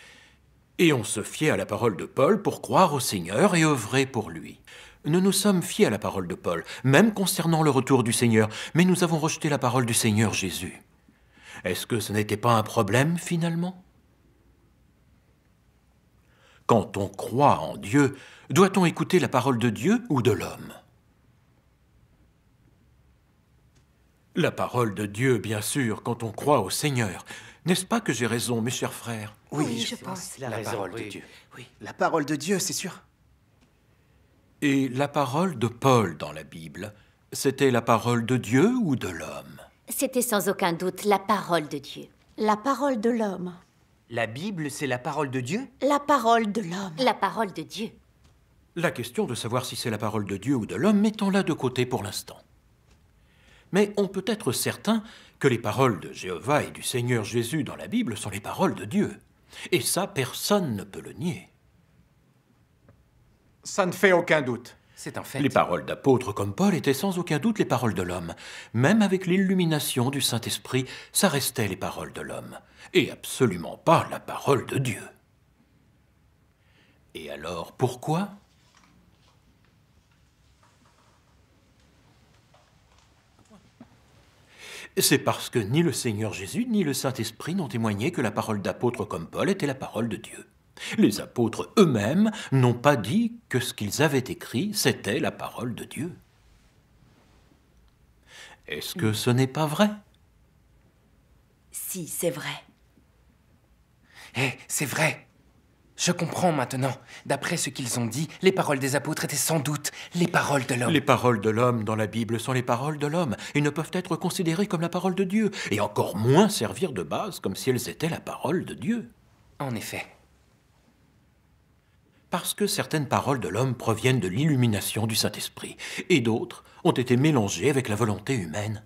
Et on se fiait à la parole de Paul pour croire au Seigneur et œuvrer pour lui. Nous nous sommes fiés à la parole de Paul, même concernant le retour du Seigneur, mais nous avons rejeté la parole du Seigneur Jésus. Est-ce que ce n'était pas un problème finalement Quand on croit en Dieu, doit-on écouter la parole de Dieu ou de l'homme La parole de Dieu, bien sûr, quand on croit au Seigneur, n'est-ce pas que j'ai raison, mes chers frères Oui, je, pense. La, parole de Dieu. Oui. La parole de Dieu, c'est sûr. Et la parole de Paul dans la Bible, c'était la parole de Dieu ou de l'homme C'était sans aucun doute la parole de Dieu. La parole de l'homme. La Bible, c'est la parole de Dieu La parole de l'homme. La parole de Dieu. La question de savoir si c'est la parole de Dieu ou de l'homme, mettons-la de côté pour l'instant. Mais on peut être certain que les paroles de Jéhovah et du Seigneur Jésus dans la Bible sont les paroles de Dieu. Et ça, personne ne peut le nier. Ça ne fait aucun doute. C'est un fait. Les paroles d'apôtres comme Paul étaient sans aucun doute les paroles de l'homme. Même avec l'illumination du Saint-Esprit, ça restait les paroles de l'homme, et absolument pas la parole de Dieu. Et alors pourquoi C'est parce que ni le Seigneur Jésus ni le Saint-Esprit n'ont témoigné que la parole d'apôtre comme Paul était la parole de Dieu. Les apôtres eux-mêmes n'ont pas dit que ce qu'ils avaient écrit, c'était la parole de Dieu. Est-ce que ce n'est pas vrai Si, c'est vrai. Eh, c'est vrai. Je comprends maintenant. D'après ce qu'ils ont dit, les paroles des apôtres étaient sans doute les paroles de l'homme. Les paroles de l'homme dans la Bible sont les paroles de l'homme et ne peuvent être considérées comme la parole de Dieu, et encore moins servir de base comme si elles étaient la parole de Dieu. En effet. Parce que certaines paroles de l'homme proviennent de l'illumination du Saint-Esprit, et d'autres ont été mélangées avec la volonté humaine.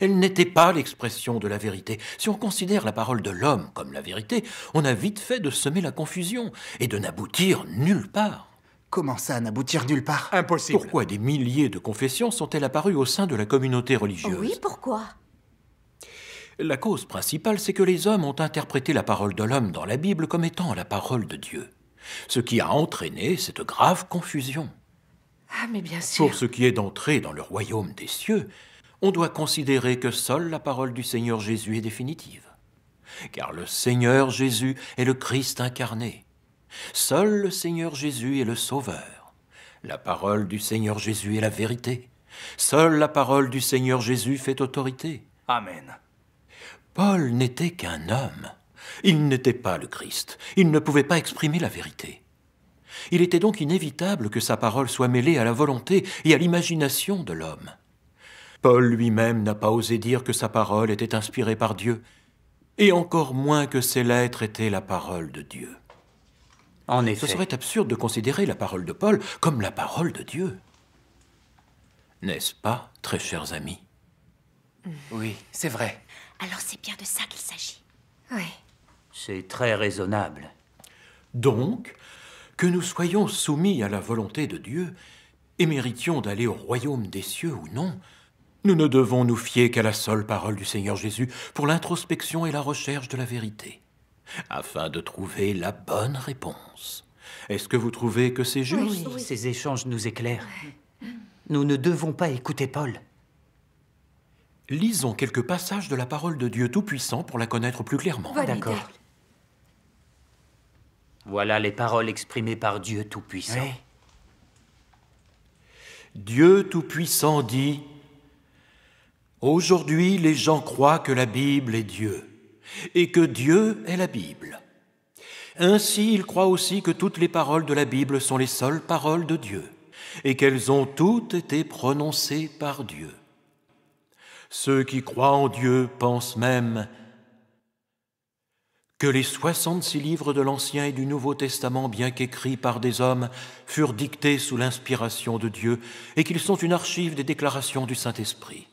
Elle n'était pas l'expression de la vérité. Si on considère la parole de l'homme comme la vérité, on a vite fait de semer la confusion et de n'aboutir nulle part. Comment ça, n'aboutir nulle part Impossible. Pourquoi des milliers de confessions sont-elles apparues au sein de la communauté religieuse Oui, pourquoi La cause principale, c'est que les hommes ont interprété la parole de l'homme dans la Bible comme étant la parole de Dieu, ce qui a entraîné cette grave confusion. Ah, mais bien sûr. Pour ce qui est d'entrer dans le royaume des cieux, on doit considérer que seule la parole du Seigneur Jésus est définitive. Car le Seigneur Jésus est le Christ incarné. Seul le Seigneur Jésus est le Sauveur. La parole du Seigneur Jésus est la vérité. Seule la parole du Seigneur Jésus fait autorité. Amen. Paul n'était qu'un homme. Il n'était pas le Christ. Il ne pouvait pas exprimer la vérité. Il était donc inévitable que sa parole soit mêlée à la volonté et à l'imagination de l'homme. Paul lui-même n'a pas osé dire que sa parole était inspirée par Dieu, et encore moins que ses lettres étaient la parole de Dieu. En effet. Ce serait absurde de considérer la parole de Paul comme la parole de Dieu. N'est-ce pas, très chers amis mmh. Oui, c'est vrai. Alors c'est bien de ça qu'il s'agit. Oui. C'est très raisonnable. Donc, que nous soyons soumis à la volonté de Dieu et méritions d'aller au royaume des cieux ou non, nous ne devons nous fier qu'à la seule parole du Seigneur Jésus pour l'introspection et la recherche de la vérité, afin de trouver la bonne réponse. Est-ce que vous trouvez que c'est juste oui, Ces échanges nous éclairent. Nous ne devons pas écouter Paul. Lisons quelques passages de la parole de Dieu Tout-Puissant pour la connaître plus clairement. D'accord. Voilà les paroles exprimées par Dieu Tout-Puissant. Dieu Tout-Puissant dit Aujourd'hui, les gens croient que la Bible est Dieu et que Dieu est la Bible. Ainsi, ils croient aussi que toutes les paroles de la Bible sont les seules paroles de Dieu et qu'elles ont toutes été prononcées par Dieu. Ceux qui croient en Dieu pensent même que les 66 livres de l'Ancien et du Nouveau Testament, bien qu'écrits par des hommes, furent dictés sous l'inspiration de Dieu et qu'ils sont une archive des déclarations du Saint-Esprit.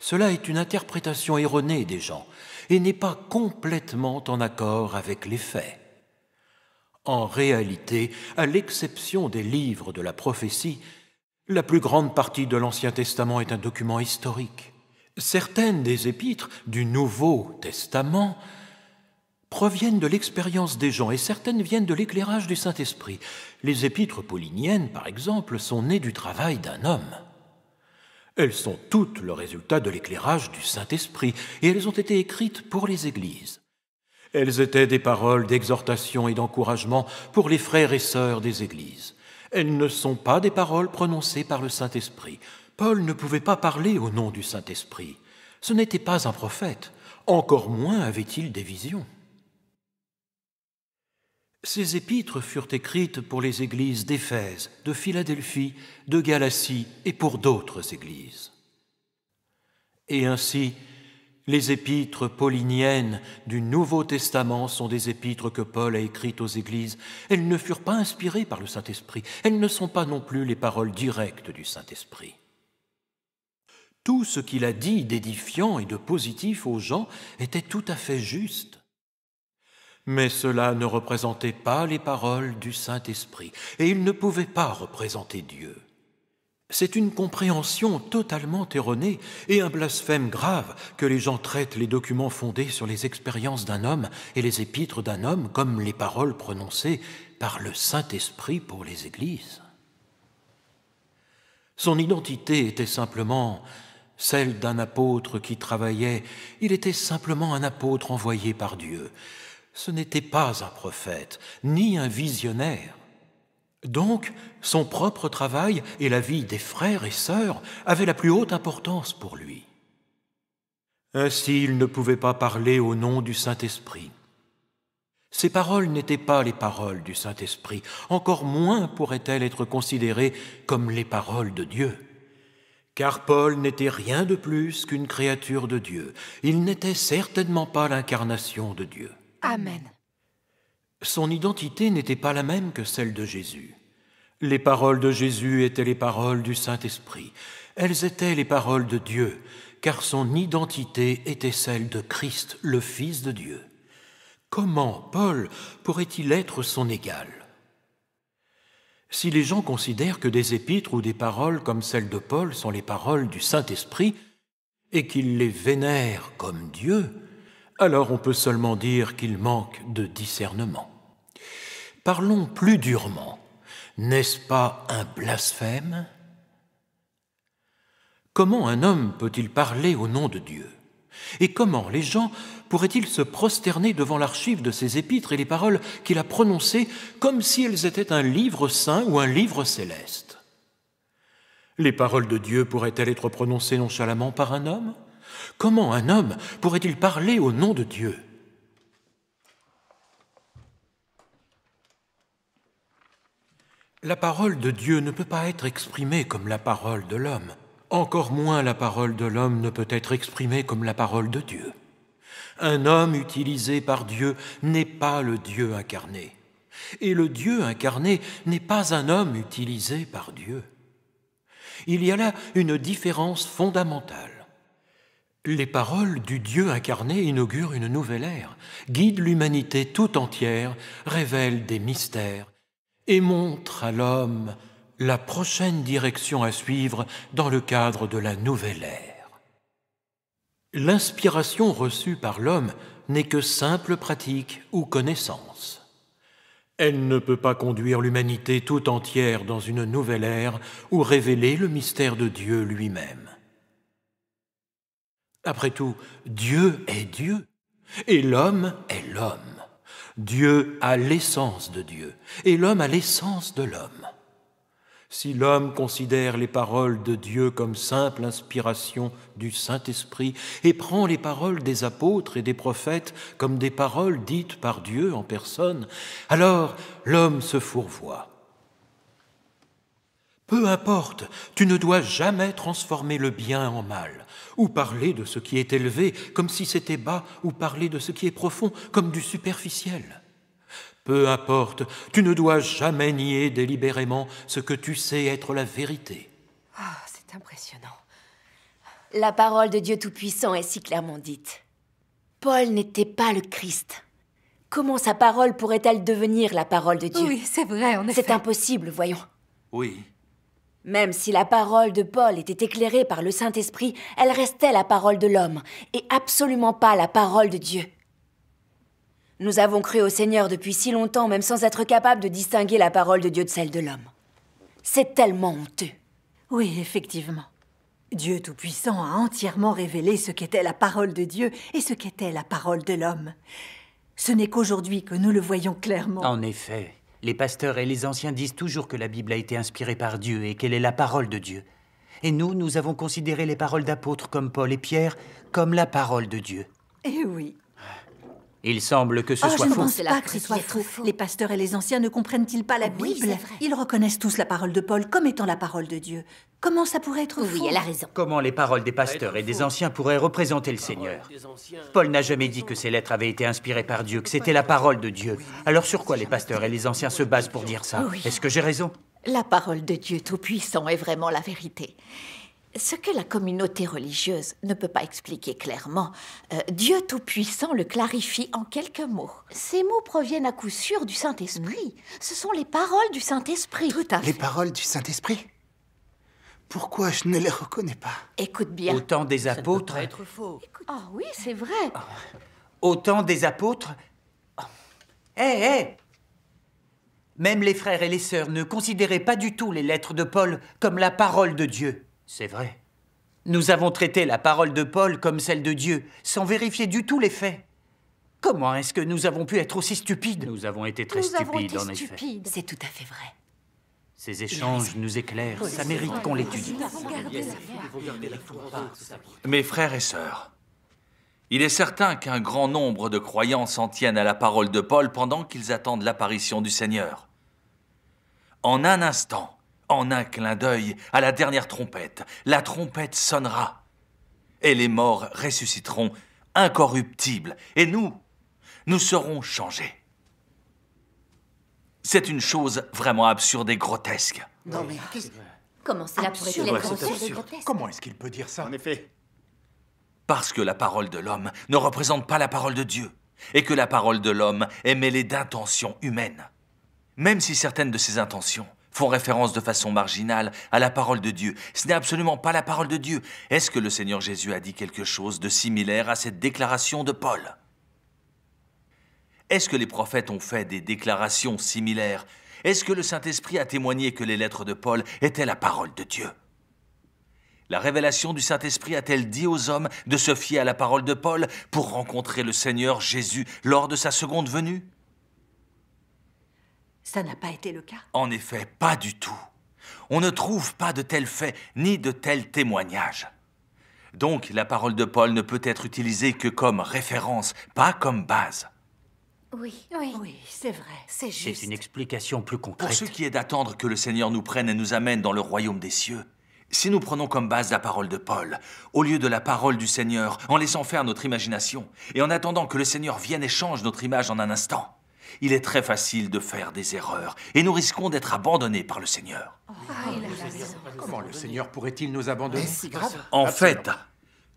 Cela est une interprétation erronée des gens et n'est pas complètement en accord avec les faits. En réalité, à l'exception des livres de la prophétie, la plus grande partie de l'Ancien Testament est un document historique. Certaines des épîtres du Nouveau Testament proviennent de l'expérience des gens et certaines viennent de l'éclairage du Saint-Esprit. Les épîtres pauliniennes, par exemple, sont nées du travail d'un homme. Elles sont toutes le résultat de l'éclairage du Saint-Esprit, et elles ont été écrites pour les Églises. Elles étaient des paroles d'exhortation et d'encouragement pour les frères et sœurs des Églises. Elles ne sont pas des paroles prononcées par le Saint-Esprit. Paul ne pouvait pas parler au nom du Saint-Esprit. Ce n'était pas un prophète, encore moins avait-il des visions. Ces épîtres furent écrites pour les églises d'Éphèse, de Philadelphie, de Galatie et pour d'autres églises. Et ainsi, les épîtres pauliniennes du Nouveau Testament sont des épîtres que Paul a écrites aux églises. Elles ne furent pas inspirées par le Saint-Esprit. Elles ne sont pas non plus les paroles directes du Saint-Esprit. Tout ce qu'il a dit d'édifiant et de positif aux gens était tout à fait juste. Mais cela ne représentait pas les paroles du Saint-Esprit, et il ne pouvait pas représenter Dieu. C'est une compréhension totalement erronée et un blasphème grave que les gens traitent les documents fondés sur les expériences d'un homme et les épîtres d'un homme comme les paroles prononcées par le Saint-Esprit pour les Églises. Son identité était simplement celle d'un apôtre qui travaillait, il était simplement un apôtre envoyé par Dieu, ce n'était pas un prophète, ni un visionnaire. Donc, son propre travail et la vie des frères et sœurs avaient la plus haute importance pour lui. Ainsi, il ne pouvait pas parler au nom du Saint-Esprit. Ses paroles n'étaient pas les paroles du Saint-Esprit, encore moins pourraient-elles être considérées comme les paroles de Dieu. Car Paul n'était rien de plus qu'une créature de Dieu, il n'était certainement pas l'incarnation de Dieu. Amen. Son identité n'était pas la même que celle de Jésus. Les paroles de Jésus étaient les paroles du Saint-Esprit. Elles étaient les paroles de Dieu, car son identité était celle de Christ, le Fils de Dieu. Comment Paul pourrait-il être son égal Si les gens considèrent que des épîtres ou des paroles comme celles de Paul sont les paroles du Saint-Esprit, et qu'ils les vénèrent comme Dieu, alors on peut seulement dire qu'il manque de discernement. Parlons plus durement. N'est-ce pas un blasphème Comment un homme peut-il parler au nom de Dieu Et comment les gens pourraient-ils se prosterner devant l'archive de ses épîtres et les paroles qu'il a prononcées comme si elles étaient un livre saint ou un livre céleste Les paroles de Dieu pourraient-elles être prononcées nonchalamment par un homme Comment un homme pourrait-il parler au nom de Dieu La parole de Dieu ne peut pas être exprimée comme la parole de l'homme. Encore moins la parole de l'homme ne peut être exprimée comme la parole de Dieu. Un homme utilisé par Dieu n'est pas le Dieu incarné. Et le Dieu incarné n'est pas un homme utilisé par Dieu. Il y a là une différence fondamentale. Les paroles du Dieu incarné inaugurent une nouvelle ère, guident l'humanité tout entière, révèlent des mystères et montrent à l'homme la prochaine direction à suivre dans le cadre de la nouvelle ère. L'inspiration reçue par l'homme n'est que simple pratique ou connaissance. Elle ne peut pas conduire l'humanité tout entière dans une nouvelle ère ou révéler le mystère de Dieu lui-même. Après tout, Dieu est Dieu et l'homme est l'homme. Dieu a l'essence de Dieu et l'homme a l'essence de l'homme. Si l'homme considère les paroles de Dieu comme simple inspiration du Saint-Esprit et prend les paroles des apôtres et des prophètes comme des paroles dites par Dieu en personne, alors l'homme se fourvoie. Peu importe, tu ne dois jamais transformer le bien en mal ou parler de ce qui est élevé comme si c'était bas, ou parler de ce qui est profond comme du superficiel. Peu importe, tu ne dois jamais nier délibérément ce que tu sais être la vérité. Ah, c'est impressionnant. La parole de Dieu Tout-Puissant est si clairement dite. Paul n'était pas le Christ. Comment sa parole pourrait-elle devenir la parole de Dieu Oui, c'est vrai, en effet. C'est impossible, voyons. Oui, même si la parole de Paul était éclairée par le Saint-Esprit, elle restait la parole de l'homme, et absolument pas la parole de Dieu. Nous avons cru au Seigneur depuis si longtemps, même sans être capables de distinguer la parole de Dieu de celle de l'homme. C'est tellement honteux. Oui, effectivement. Dieu Tout-Puissant a entièrement révélé ce qu'était la parole de Dieu et ce qu'était la parole de l'homme. Ce n'est qu'aujourd'hui que nous le voyons clairement. En effet. Les pasteurs et les anciens disent toujours que la Bible a été inspirée par Dieu et qu'elle est la parole de Dieu. Et nous, nous avons considéré les paroles d'apôtres comme Paul et Pierre comme la parole de Dieu. Eh oui. Il semble que ce ah, soit faux. pas que soit faux. Les pasteurs et les anciens ne comprennent-ils pas la Bible Ils reconnaissent tous la parole de Paul comme étant la parole de Dieu. Comment ça pourrait être oui, faux Oui, elle a raison. Comment les paroles des pasteurs et des anciens pourraient représenter le Seigneur Paul n'a jamais dit que ces lettres avaient été inspirées par Dieu, que c'était la parole de Dieu. Alors sur quoi les pasteurs et les anciens se basent pour dire ça Est-ce que j'ai raison La parole de Dieu Tout-Puissant est vraiment la vérité ce que la communauté religieuse ne peut pas expliquer clairement, euh, Dieu Tout-Puissant le clarifie en quelques mots. Ces mots proviennent à coup sûr du Saint-Esprit. Ce sont les paroles du Saint-Esprit. Tout Les paroles du Saint-Esprit pourquoi je ne les reconnais pas Écoute bien. Autant des apôtres. Ça être faux. Oh oui, c'est vrai. Autant ah. Au temps des apôtres. Oh. Hé, hé Même les frères et les sœurs ne considéraient pas du tout les lettres de Paul comme la parole de Dieu. C'est vrai. Nous avons traité la parole de Paul comme celle de Dieu, sans vérifier du tout les faits. Comment est-ce que nous avons pu être aussi stupides Nous avons été très stupides, en effet. C'est tout à fait vrai. Ces échanges nous éclairent, ça mérite qu'on l'étudie. Mes frères et sœurs, il est certain qu'un grand nombre de croyants s'en tiennent à la parole de Paul pendant qu'ils attendent l'apparition du Seigneur. En un instant, en un clin d'œil, à la dernière trompette, la trompette sonnera. Et les morts ressusciteront incorruptibles. Et nous, nous serons changés. C'est une chose vraiment absurde et grotesque. Non mais comment cela pourrait-il être grotesque Comment est-ce qu'il peut dire ça En effet. Parce que la parole de l'homme ne représente pas la parole de Dieu et que la parole de l'homme est mêlée d'intentions humaines. Même si certaines de ces intentions font référence de façon marginale à la parole de Dieu. Ce n'est absolument pas la parole de Dieu. Est-ce que le Seigneur Jésus a dit quelque chose de similaire à cette déclaration de Paul Est-ce que les prophètes ont fait des déclarations similaires Est-ce que le Saint-Esprit a témoigné que les lettres de Paul étaient la parole de Dieu la révélation du Saint-Esprit a-t-elle dit aux hommes de se fier à la parole de Paul pour rencontrer le Seigneur Jésus lors de sa seconde venue ça n'a pas été le cas En effet, pas du tout. On ne trouve pas de tels faits ni de tels témoignages. Donc, la parole de Paul ne peut être utilisée que comme référence, pas comme base. Oui, oui, oui c'est vrai, c'est juste. C'est une explication plus concrète. Pour ce qui est d'attendre que le Seigneur nous prenne et nous amène dans le royaume des cieux, si nous prenons comme base la parole de Paul, au lieu de la parole du Seigneur, en laissant faire notre imagination, et en attendant que le Seigneur vienne et change notre image en un instant, il est très facile de faire des erreurs et nous risquons d'être abandonnés par le Seigneur. Ah, ah, Comment le Seigneur pourrait-il nous abandonner eh, En fait,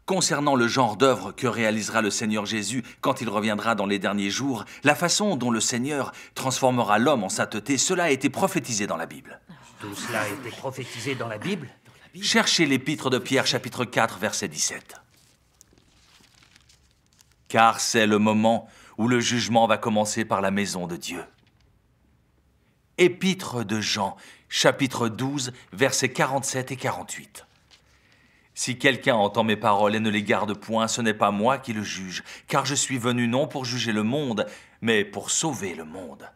concernant le genre d'œuvre que réalisera le Seigneur Jésus quand il reviendra dans les derniers jours, la façon dont le Seigneur transformera l'homme en sainteté, cela a été prophétisé dans la Bible. Tout cela a été prophétisé dans la Bible Cherchez l'épître de Pierre chapitre 4 verset 17. Car c'est le moment où le jugement va commencer par la maison de Dieu. Épître de Jean, chapitre 12, versets 47 et 48. Si quelqu'un entend mes paroles et ne les garde point, ce n'est pas moi qui le juge, car je suis venu non pour juger le monde, mais pour sauver le monde.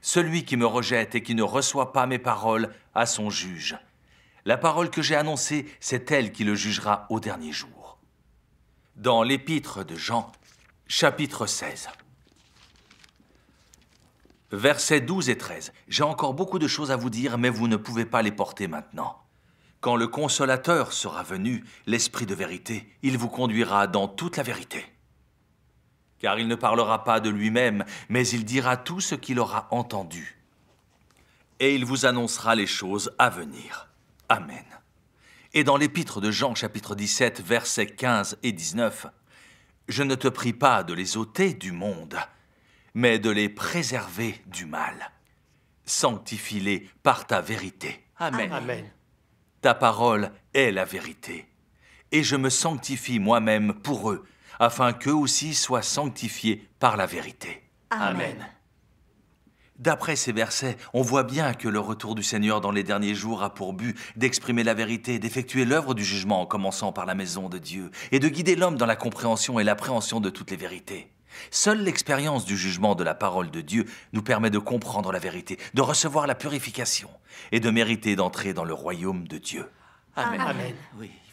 Celui qui me rejette et qui ne reçoit pas mes paroles a son juge. La parole que j'ai annoncée, c'est elle qui le jugera au dernier jour. Dans l'épître de Jean, Chapitre 16. Versets 12 et 13. J'ai encore beaucoup de choses à vous dire, mais vous ne pouvez pas les porter maintenant. Quand le consolateur sera venu, l'Esprit de vérité, il vous conduira dans toute la vérité. Car il ne parlera pas de lui-même, mais il dira tout ce qu'il aura entendu. Et il vous annoncera les choses à venir. Amen. Et dans l'épître de Jean chapitre 17, versets 15 et 19, je ne te prie pas de les ôter du monde, mais de les préserver du mal. Sanctifie-les par ta vérité. Amen. Ta parole est la vérité, et je me sanctifie moi-même pour eux, afin qu'eux aussi soient sanctifiés par la vérité. Amen. D'après ces versets, on voit bien que le retour du Seigneur dans les derniers jours a pour but d'exprimer la vérité, d'effectuer l'œuvre du jugement en commençant par la maison de Dieu, et de guider l'homme dans la compréhension et l'appréhension de toutes les vérités. Seule l'expérience du jugement de la parole de Dieu nous permet de comprendre la vérité, de recevoir la purification et de mériter d'entrer dans le royaume de Dieu. Amen.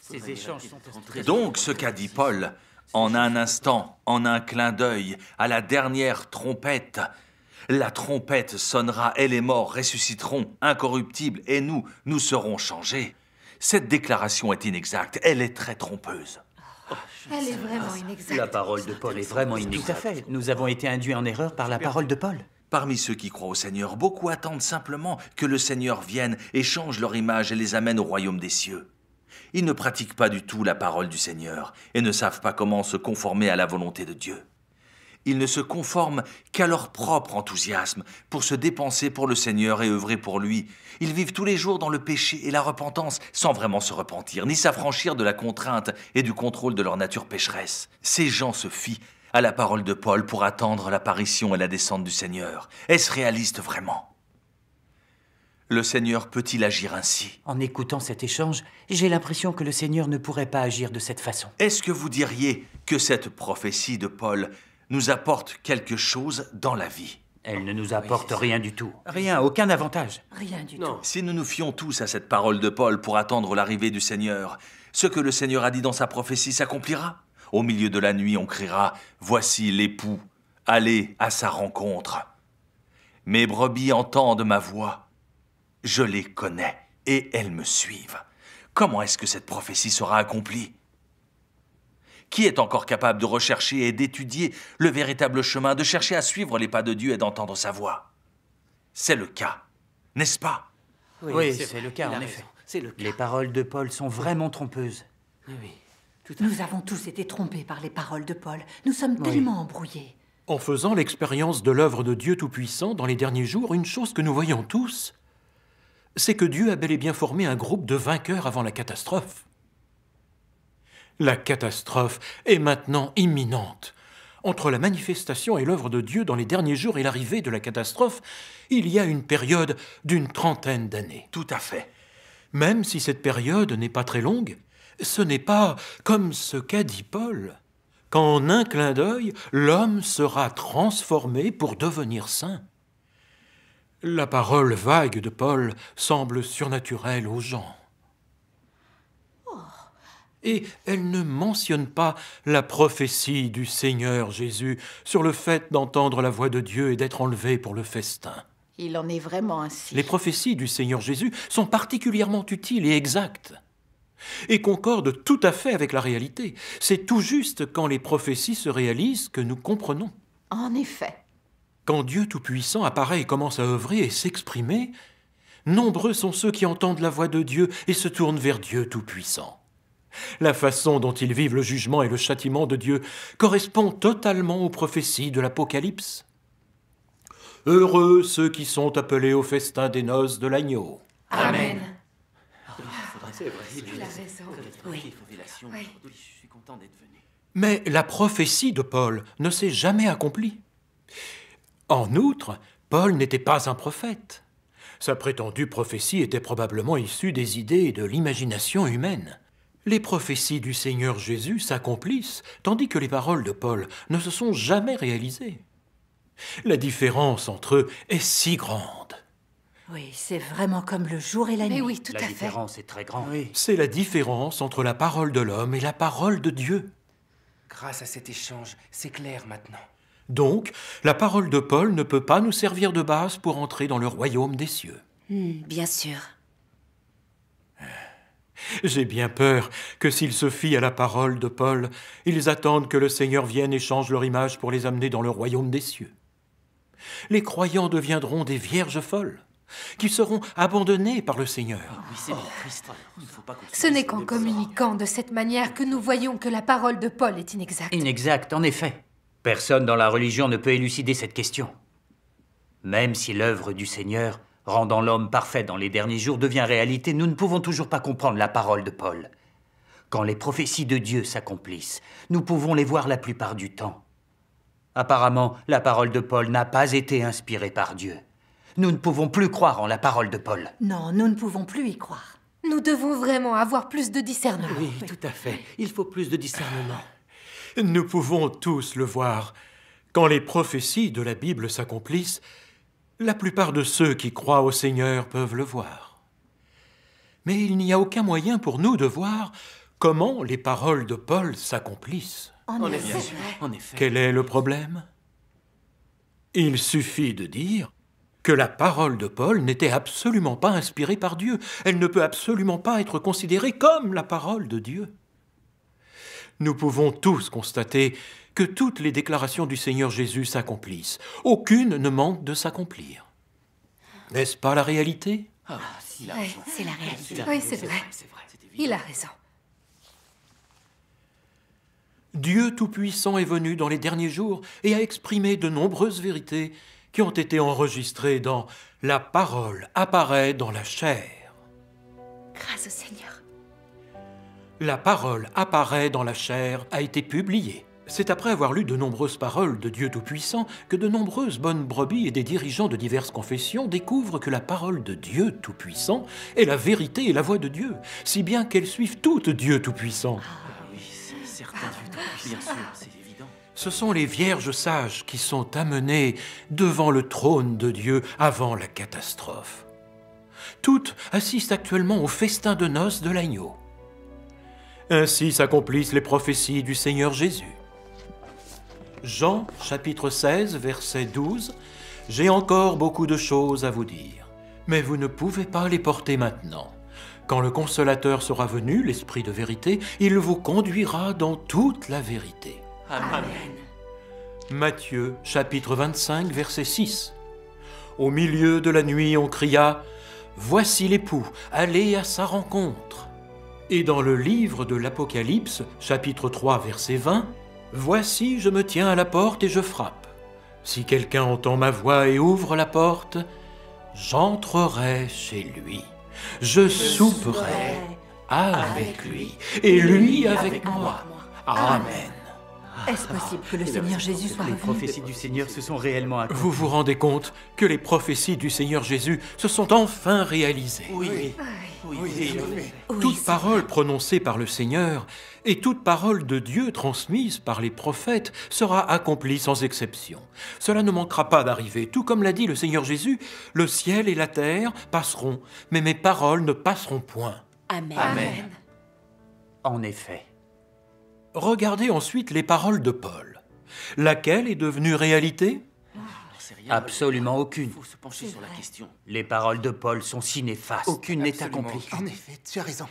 Ces échanges sont Donc ce qu'a dit Paul, en un instant, en un clin d'œil, à la dernière trompette, la trompette sonnera et les morts ressusciteront, incorruptibles, et nous, nous serons changés. Cette déclaration est inexacte, elle est très trompeuse. elle est vraiment inexacte. La parole de Paul est vraiment inexacte. Tout à fait. Nous avons été induits en erreur par la parole de Paul. Parmi ceux qui croient au Seigneur, beaucoup attendent simplement que le Seigneur vienne et change leur image et les amène au royaume des cieux. Ils ne pratiquent pas du tout la parole du Seigneur et ne savent pas comment se conformer à la volonté de Dieu. Ils ne se conforment qu'à leur propre enthousiasme pour se dépenser pour le Seigneur et œuvrer pour lui. Ils vivent tous les jours dans le péché et la repentance sans vraiment se repentir ni s'affranchir de la contrainte et du contrôle de leur nature pécheresse. Ces gens se fient à la parole de Paul pour attendre l'apparition et la descente du Seigneur. Est-ce réaliste vraiment le Seigneur peut-il agir ainsi En écoutant cet échange, j'ai l'impression que le Seigneur ne pourrait pas agir de cette façon. Est-ce que vous diriez que cette prophétie de Paul nous apporte quelque chose dans la vie. Elle ne nous apporte rien du tout. Rien, aucun avantage. Rien du tout. Si nous nous fions tous à cette parole de Paul pour attendre l'arrivée du Seigneur, ce que le Seigneur a dit dans sa prophétie s'accomplira. Au milieu de la nuit, on criera « Voici l'époux, allez à sa rencontre ». Mes brebis entendent ma voix, je les connais et elles me suivent. Comment est-ce que cette prophétie sera accomplie qui est encore capable de rechercher et d'étudier le véritable chemin, de chercher à suivre les pas de Dieu et d'entendre sa voix C'est le cas, n'est-ce pas Oui, c'est le cas, en effet. Les paroles de Paul sont vraiment trompeuses. Oui, oui. Nous avons tous été trompés par les paroles de Paul. Nous sommes tellement embrouillés. En faisant l'expérience de l'œuvre de Dieu Tout-Puissant dans les derniers jours, une chose que nous voyons tous, c'est que Dieu a bel et bien formé un groupe de vainqueurs avant la catastrophe. La catastrophe est maintenant imminente. Entre la manifestation et l'œuvre de Dieu dans les derniers jours et l'arrivée de la catastrophe, il y a une période d'une trentaine d'années. Tout à fait. Même si cette période n'est pas très longue, ce n'est pas comme ce qu'a dit Paul. Qu'en un clin d'œil, l'homme sera transformé pour devenir saint. La parole vague de Paul semble surnaturelle aux gens et elle ne mentionne pas la prophétie du Seigneur Jésus sur le fait d'entendre la voix de Dieu et d'être enlevé pour le festin. Il en est vraiment ainsi. Les prophéties du Seigneur Jésus sont particulièrement utiles et exactes et concordent tout à fait avec la réalité. C'est tout juste quand les prophéties se réalisent que nous comprenons. En effet. Quand Dieu Tout-Puissant apparaît et commence à œuvrer et s'exprimer, nombreux sont ceux qui entendent la voix de Dieu et se tournent vers Dieu Tout-Puissant. La façon dont ils vivent le jugement et le châtiment de Dieu correspond totalement aux prophéties de l'Apocalypse. Heureux ceux qui sont appelés au festin des noces de l'agneau. Amen. Mais la prophétie de Paul ne s'est jamais accomplie. En outre, Paul n'était pas un prophète. Sa prétendue prophétie était probablement issue des idées et de l'imagination humaine les prophéties du Seigneur Jésus s'accomplissent, tandis que les paroles de Paul ne se sont jamais réalisées. La différence entre eux est si grande. Oui, c'est vraiment comme le jour et la nuit. oui, tout la à fait. La différence est très grande. C'est la différence entre la parole de l'homme et la parole de Dieu. Grâce à cet échange, c'est clair maintenant. Donc, la parole de Paul ne peut pas nous servir de base pour entrer dans le royaume des cieux. Hmm, bien sûr. J'ai bien peur que s'ils se fient à la parole de Paul, ils attendent que le Seigneur vienne et change leur image pour les amener dans le royaume des cieux. Les croyants deviendront des vierges folles, qui seront abandonnées par le Seigneur. Ah hein. Ce n'est qu'en communiquant de cette manière que nous voyons que la parole de Paul est inexacte. Inexacte, en effet. Personne dans la religion ne peut élucider cette question. Même si l'œuvre du Seigneur rendant l'homme parfait dans les derniers jours, devient réalité, nous ne pouvons toujours pas comprendre la parole de Paul. Quand les prophéties de Dieu s'accomplissent, nous pouvons les voir la plupart du temps. Apparemment, la parole de Paul n'a pas été inspirée par Dieu. Nous ne pouvons plus croire en la parole de Paul. Non, nous ne pouvons plus y croire. Nous devons vraiment avoir plus de discernement. Oui, tout à fait. Il faut plus de discernement. Nous pouvons tous le voir. Quand les prophéties de la Bible s'accomplissent, la plupart de ceux qui croient au Seigneur peuvent le voir. Mais il n'y a aucun moyen pour nous de voir comment les paroles de Paul s'accomplissent. En, effet. Quel est le problème Il suffit de dire que la parole de Paul n'était absolument pas inspirée par Dieu. Elle ne peut absolument pas être considérée comme la parole de Dieu. Nous pouvons tous constater que toutes les déclarations du Seigneur Jésus s'accomplissent. Aucune ne manque de s'accomplir. N'est-ce pas la réalité ah, oui, c'est la réalité. Oui, c'est vrai. vrai. Il a raison. Dieu Tout-Puissant est venu dans les derniers jours et a exprimé de nombreuses vérités qui ont été enregistrées dans La parole apparaît dans la chair. Grâce au Seigneur. La parole apparaît dans la chair a été publiée. C'est après avoir lu de nombreuses paroles de Dieu Tout-Puissant que de nombreuses bonnes brebis et des dirigeants de diverses confessions découvrent que la parole de Dieu Tout-Puissant est la vérité et la voix de Dieu, si bien qu'elles suivent toutes Dieu Tout-Puissant. Ah oui, c'est certain, bien sûr, c'est évident. Ce sont les vierges sages qui sont amenées devant le trône de Dieu avant la catastrophe. Toutes assistent actuellement au festin de noces de l'agneau. Ainsi s'accomplissent les prophéties du Seigneur Jésus. Jean chapitre 16 verset 12, J'ai encore beaucoup de choses à vous dire, mais vous ne pouvez pas les porter maintenant. Quand le consolateur sera venu, l'Esprit de vérité, il vous conduira dans toute la vérité. Amen. Matthieu chapitre 25 verset 6. Au milieu de la nuit, on cria, Voici l'époux, allez à sa rencontre. Et dans le livre de l'Apocalypse, chapitre 3, verset 20, Voici, je me tiens à la porte et je frappe. Si quelqu'un entend ma voix et ouvre la porte, j'entrerai chez lui. Je, souperai avec lui et lui avec moi. Amen. Est-ce possible que le Seigneur Jésus soit Les prophéties du Seigneur sont réellement Vous vous rendez compte que les prophéties du Seigneur Jésus se sont enfin réalisées. Oui. Toute parole prononcée par le Seigneur et toute parole de Dieu transmise par les prophètes sera accomplie sans exception. Cela ne manquera pas d'arriver. Tout comme l'a dit le Seigneur Jésus, le ciel et la terre passeront, mais mes paroles ne passeront point. Amen. En effet. Regardez ensuite les paroles de Paul. Laquelle est devenue réalité Absolument aucune. se pencher sur la question. Les paroles de Paul sont si néfastes. Aucune n'est accomplie. En effet, tu as raison.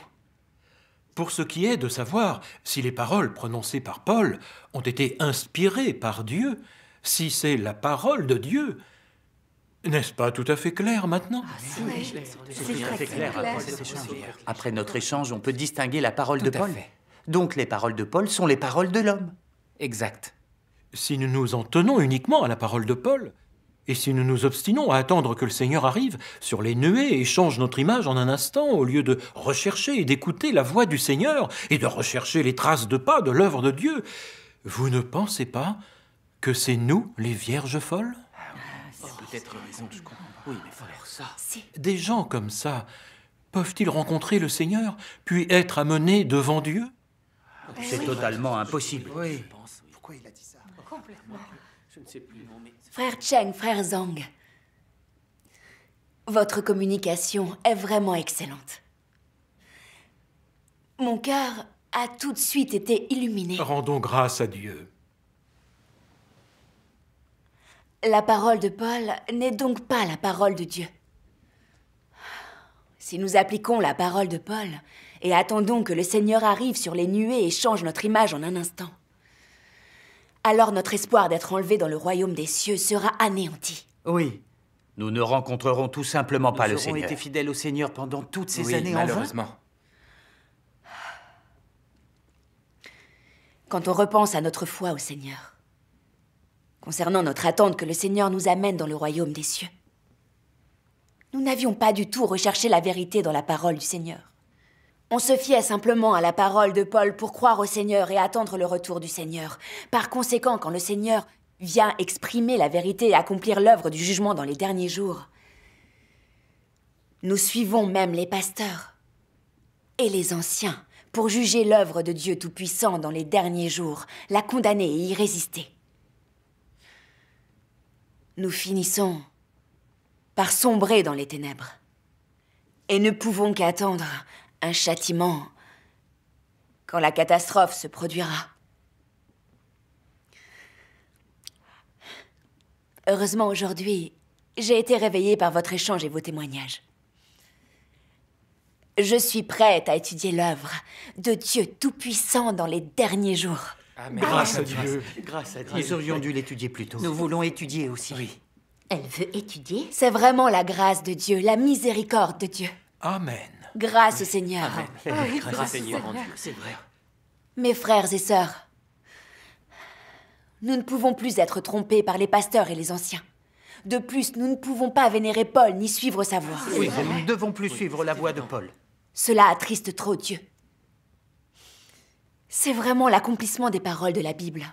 Pour ce qui est de savoir si les paroles prononcées par Paul ont été inspirées par Dieu, si c'est la parole de Dieu, n'est-ce pas tout à fait clair maintenant ah, C'est clair. Après notre échange, on peut distinguer la parole de Paul. Donc les paroles de Paul sont les paroles de l'homme. Exact. Si nous nous en tenons uniquement à la parole de Paul, et si nous nous obstinons à attendre que le Seigneur arrive sur les nuées et change notre image en un instant, au lieu de rechercher et d'écouter la voix du Seigneur et de rechercher les traces de pas de l'œuvre de Dieu, vous ne pensez pas que c'est nous, les vierges folles ah, peut-être oh, raison, Oui, mais faire ça. Des gens comme ça peuvent-ils rencontrer le Seigneur puis être amenés devant Dieu C'est totalement impossible. frère Cheng, frère Zhang. Votre communication est vraiment excellente. Mon cœur a tout de suite été illuminé. Rendons grâce à Dieu. La parole de Paul n'est donc pas la parole de Dieu. Si nous appliquons la parole de Paul et attendons que le Seigneur arrive sur les nuées et change notre image en un instant, alors notre espoir d'être enlevé dans le royaume des cieux sera anéanti. Oui. Nous ne rencontrerons tout simplement pas le Seigneur. Nous avons été fidèles au Seigneur pendant toutes ces années malheureusement. Quand on repense à notre foi au Seigneur, concernant notre attente que le Seigneur nous amène dans le royaume des cieux, nous n'avions pas du tout recherché la vérité dans la parole du Seigneur. On se fiait simplement à la parole de Paul pour croire au Seigneur et attendre le retour du Seigneur. Par conséquent, quand le Seigneur vient exprimer la vérité et accomplir l'œuvre du jugement dans les derniers jours, nous suivons même les pasteurs et les anciens pour juger l'œuvre de Dieu Tout-Puissant dans les derniers jours, la condamner et y résister. Nous finissons par sombrer dans les ténèbres et ne pouvons qu'attendre un châtiment quand la catastrophe se produira. Heureusement, aujourd'hui, j'ai été réveillée par votre échange et vos témoignages. Je suis prête à étudier l'œuvre de Dieu Tout-Puissant dans les derniers jours. Amen. Grâce, à Dieu. Nous aurions dû l'étudier plus tôt. Nous voulons étudier aussi. Oui. Elle veut étudier C'est vraiment la grâce de Dieu, la miséricorde de Dieu. Amen. Grâce au Seigneur. Ah grâce, au Seigneur, en Dieu, c'est vrai. Mes frères et sœurs, nous ne pouvons plus être trompés par les pasteurs et les anciens. De plus, nous ne pouvons pas vénérer Paul ni suivre sa voie. Oui, nous ne devons plus suivre la voie de Paul. Cela attriste trop Dieu. C'est vraiment l'accomplissement des paroles de la Bible.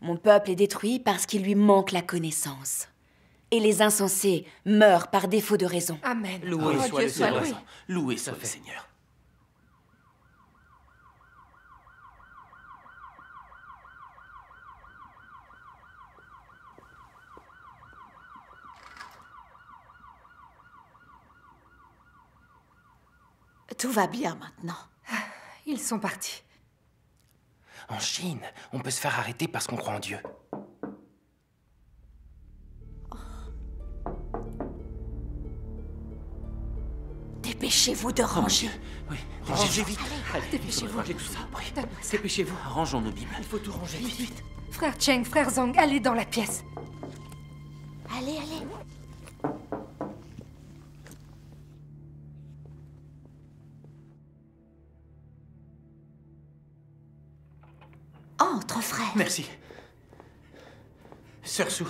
Mon peuple est détruit parce qu'il lui manque la connaissance et les insensés meurent par défaut de raison. Amen. louez oh, Seigneur. soit le Seigneur. Tout va bien maintenant. Ah, ils sont partis. En Chine, on peut se faire arrêter parce qu'on croit en Dieu. Dépêchez-vous de ah, ranger. oui, oh, rangez vite. Allez, dépêchez-vous. Dépêchez-vous. Rangeons nos bibles. Il faut tout ranger vite, vite. Frère Cheng, frère Zhang, allez dans la pièce. Allez, allez. Entre, frère. Merci. Sœur Sou.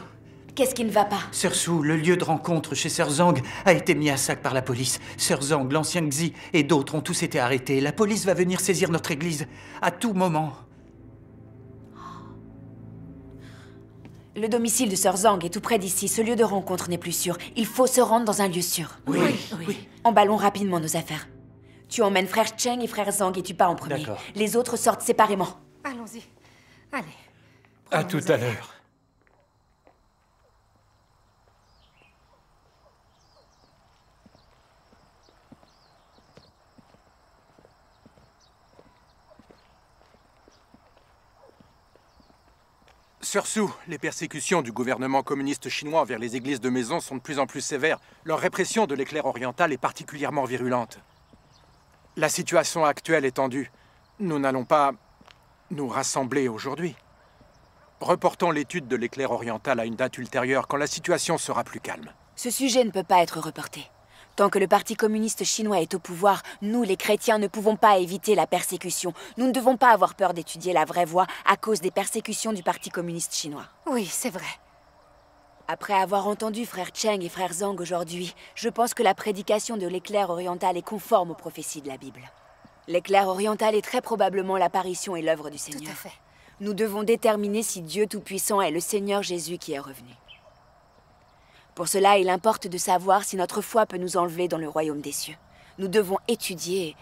Qu'est-ce qui ne va pas Sœur Sou, le lieu de rencontre chez Sœur Zhang a été mis à sac par la police. Sœur Zhang, l'ancien Xi et d'autres ont tous été arrêtés. La police va venir saisir notre église à tout moment. Le domicile de Sœur Zhang est tout près d'ici. Ce lieu de rencontre n'est plus sûr. Il faut se rendre dans un lieu sûr. Oui, oui. Emballons rapidement nos affaires. Tu emmènes frère Cheng et frère Zhang et tu pars en premier. Les autres sortent séparément. Allons-y. Allez. À tout à l'heure. Sur Sous, les persécutions du gouvernement communiste chinois envers les églises de maison sont de plus en plus sévères. Leur répression de l'éclair oriental est particulièrement virulente. La situation actuelle est tendue. Nous n'allons pas nous rassembler aujourd'hui. Reportons l'étude de l'éclair oriental à une date ultérieure quand la situation sera plus calme. Ce sujet ne peut pas être reporté. Tant que le Parti communiste chinois est au pouvoir, nous, les chrétiens, ne pouvons pas éviter la persécution. Nous ne devons pas avoir peur d'étudier la vraie voie à cause des persécutions du Parti communiste chinois. Oui, c'est vrai. Après avoir entendu frère Cheng et frère Zhang aujourd'hui, je pense que la prédication de l'éclair oriental est conforme aux prophéties de la Bible. L'éclair oriental est très probablement l'apparition et l'œuvre du Seigneur. Tout à fait. Nous devons déterminer si Dieu Tout-Puissant est le Seigneur Jésus qui est revenu. Pour cela, il importe de savoir si notre foi peut nous enlever dans le royaume des cieux. Nous devons étudier,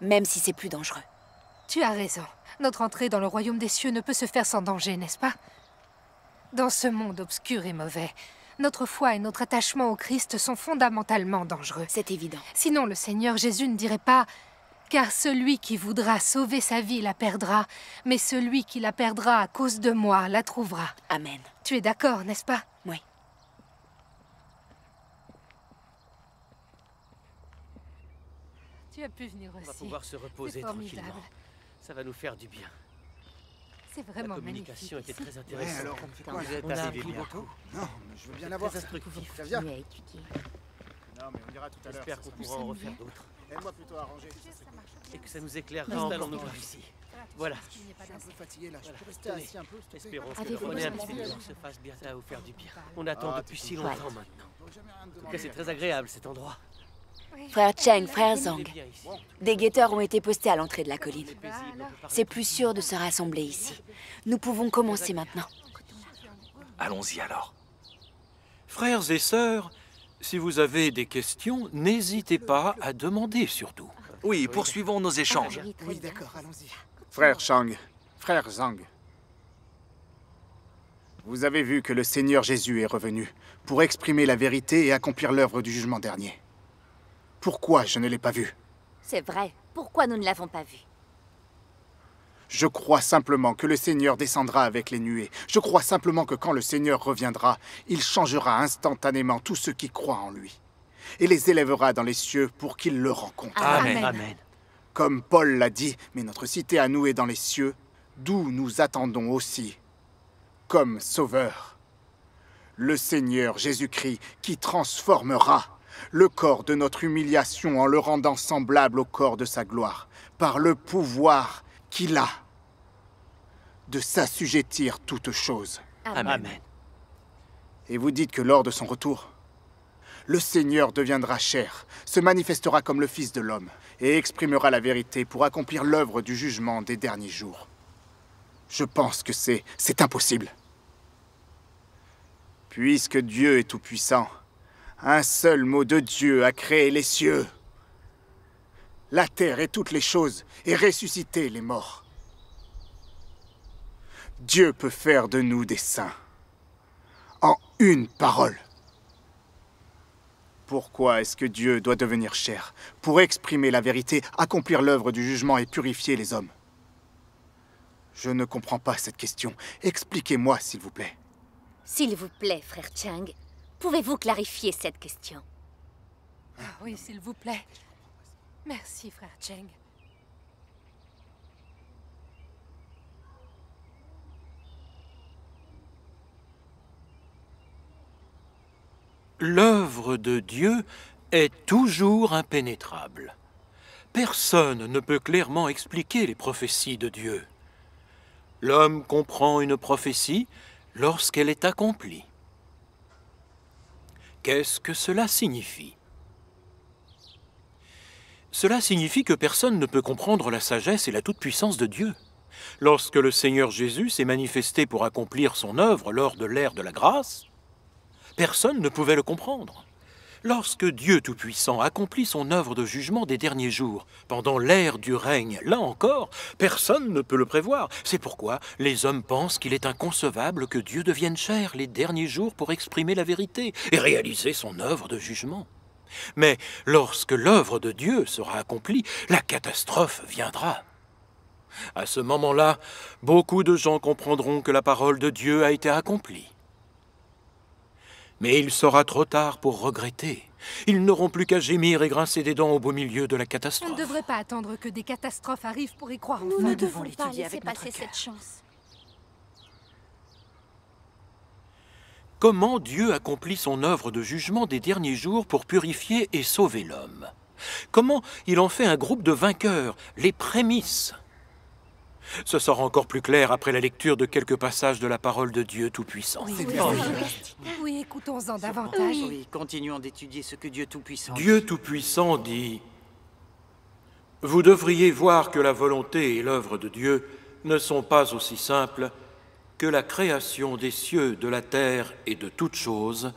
même si c'est plus dangereux. Tu as raison. Notre entrée dans le royaume des cieux ne peut se faire sans danger, n'est-ce pas Dans ce monde obscur et mauvais, notre foi et notre attachement au Christ sont fondamentalement dangereux. C'est évident. Sinon, le Seigneur Jésus ne dirait pas « Car celui qui voudra sauver sa vie la perdra, mais celui qui la perdra à cause de moi la trouvera. » Amen. Tu es d'accord, n'est-ce pas Tu as pu venir aussi. On va pouvoir se reposer tranquillement. Ça va nous faire du bien. C'est vraiment La communication magnifique. était très intéressante. Ouais, alors, on fait quoi Vous êtes arrivé bien. Beaucoup. Non, mais je veux bien l'avoir. C'est instructif. Ça vient. Non, mais on ira tout à l'heure. J'espère qu'on pourra en refaire d'autres. Aide-moi plutôt à ranger. Et que ça nous éclairera en allant nous voir ici. Voilà. Je suis un peu fatigué là, je peux rester assis un peu. Espérons que le René Amsterdam se fasse bien Ça à vous faire du bien. On attend ah, depuis si longtemps maintenant. En tout cas, c'est très agréable cet endroit. Frère Cheng, frère Zhang, des guetteurs ont été postés à l'entrée de la colline. C'est plus sûr de se rassembler ici. Nous pouvons commencer maintenant. Allons-y alors. Frères et sœurs, si vous avez des questions, n'hésitez pas à demander surtout. Oui, poursuivons nos échanges. Oui, d'accord, allons-y. Frère Chang, frère Zhang, vous avez vu que le Seigneur Jésus est revenu pour exprimer la vérité et accomplir l'œuvre du jugement dernier pourquoi je ne l'ai pas vu. C'est vrai. Pourquoi nous ne l'avons pas vu Je crois simplement que le Seigneur descendra avec les nuées. Je crois simplement que quand le Seigneur reviendra, il changera instantanément tous ceux qui croient en lui et les élèvera dans les cieux pour qu'ils le rencontrent. Amen. Comme Paul l'a dit, mais notre cité à nous est dans les cieux, d'où nous attendons aussi, comme Sauveur, le Seigneur Jésus-Christ qui transformera le corps de notre humiliation en le rendant semblable au corps de sa gloire, par le pouvoir qu'il a de s'assujettir toutes choses. Amen. Et vous dites que lors de son retour, le Seigneur deviendra cher, se manifestera comme le Fils de l'homme, et exprimera la vérité pour accomplir l'œuvre du jugement des derniers jours. Je pense que c'est impossible. Puisque Dieu est tout-puissant, un seul mot de Dieu a créé les cieux, la terre et toutes les choses, et ressuscité les morts. Dieu peut faire de nous des saints, en une parole. Pourquoi est-ce que Dieu doit devenir cher Pour exprimer la vérité, accomplir l'œuvre du jugement et purifier les hommes. Je ne comprends pas cette question. Expliquez-moi, s'il vous plaît. S'il vous plaît, frère Chang, Pouvez-vous clarifier cette question ah Oui, s'il vous plaît. Merci, frère Cheng. L'œuvre de Dieu est toujours impénétrable. Personne ne peut clairement expliquer les prophéties de Dieu. L'homme comprend une prophétie lorsqu'elle est accomplie. Qu'est-ce que cela signifie Cela signifie que personne ne peut comprendre la sagesse et la toute-puissance de Dieu. Lorsque le Seigneur Jésus s'est manifesté pour accomplir son œuvre lors de l'ère de la grâce, personne ne pouvait le comprendre. Lorsque Dieu Tout-Puissant accomplit son œuvre de jugement des derniers jours, pendant l'ère du règne, là encore, personne ne peut le prévoir. C'est pourquoi les hommes pensent qu'il est inconcevable que Dieu devienne cher les derniers jours pour exprimer la vérité et réaliser son œuvre de jugement. Mais lorsque l'œuvre de Dieu sera accomplie, la catastrophe viendra. À ce moment-là, beaucoup de gens comprendront que la parole de Dieu a été accomplie. Mais il sera trop tard pour regretter. Ils n'auront plus qu'à gémir et grincer des dents au beau milieu de la catastrophe. On ne devrait pas attendre que des catastrophes arrivent pour y croire. Nous ne devons pas laisser passer cette chance. Comment Dieu accomplit son œuvre de jugement des derniers jours pour purifier et sauver l'homme Comment il en fait un groupe de vainqueurs, les prémices ce sera encore plus clair après la lecture de quelques passages de la parole de Dieu Tout-Puissant. Oui, écoutons-en davantage. Oui, continuons d'étudier ce que Dieu Tout-Puissant dit. Dieu Tout-Puissant dit Vous devriez voir que la volonté et l'œuvre de Dieu ne sont pas aussi simples que la création des cieux, de la terre et de toutes choses,